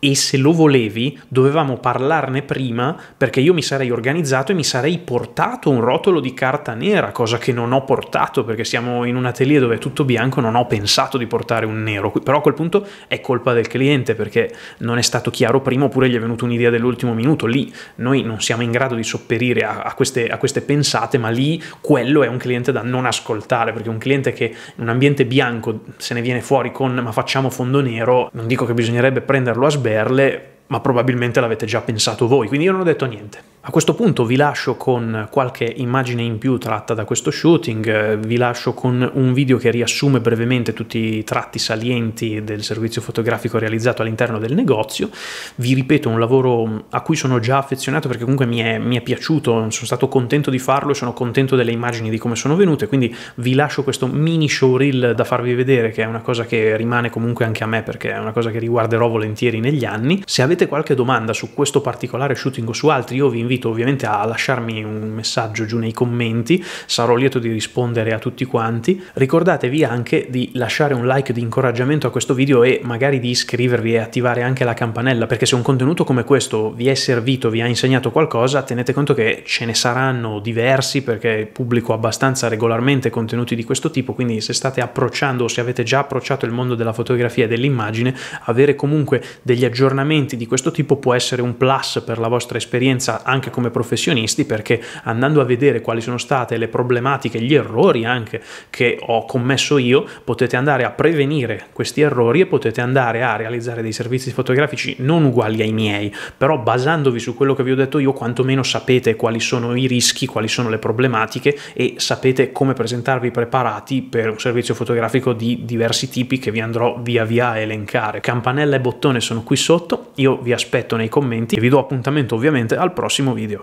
e se lo volevi dovevamo parlarne prima perché io mi sarei organizzato e mi sarei portato un rotolo di carta nera, cosa che non ho portato perché siamo in un atelier dove è tutto bianco, non ho pensato di portare un nero, però a quel punto è colpa del cliente perché non è stato chiaro prima oppure gli è venuta un'idea dell'ultimo minuto, lì noi non siamo in grado di sopperire a, a, queste, a queste pensate, ma lì quello è un cliente da non ascoltare perché un cliente che in un ambiente bianco se ne viene fuori con ma facciamo fondo nero, non dico che bisognerebbe prenderlo a sbaglio, verle ma probabilmente l'avete già pensato voi, quindi io non ho detto niente. A questo punto vi lascio con qualche immagine in più tratta da questo shooting, vi lascio con un video che riassume brevemente tutti i tratti salienti del servizio fotografico realizzato all'interno del negozio. Vi ripeto, un lavoro mm, a cui sono già affezionato perché comunque mi è, mi è piaciuto, sono stato contento di farlo e sono contento delle immagini di come sono venute, quindi vi lascio questo mini showreel da farvi vedere che è una cosa che rimane comunque anche a me perché è una cosa che riguarderò volentieri negli anni. Se avete avete qualche domanda su questo particolare shooting o su altri, io vi invito ovviamente a lasciarmi un messaggio giù nei commenti, sarò lieto di rispondere a tutti quanti. Ricordatevi anche di lasciare un like di incoraggiamento a questo video e magari di iscrivervi e attivare anche la campanella, perché se un contenuto come questo vi è servito, vi ha insegnato qualcosa, tenete conto che ce ne saranno diversi perché pubblico abbastanza regolarmente contenuti di questo tipo, quindi se state approcciando o se avete già approcciato il mondo della fotografia e dell'immagine, avere comunque degli aggiornamenti di questo tipo può essere un plus per la vostra esperienza anche come professionisti perché andando a vedere quali sono state le problematiche, gli errori anche che ho commesso io, potete andare a prevenire questi errori e potete andare a realizzare dei servizi fotografici non uguali ai miei, però basandovi su quello che vi ho detto io, quantomeno sapete quali sono i rischi, quali sono le problematiche e sapete come presentarvi preparati per un servizio fotografico di diversi tipi che vi andrò via via a elencare. Campanella e bottone sono qui sotto, io vi aspetto nei commenti e vi do appuntamento ovviamente al prossimo video.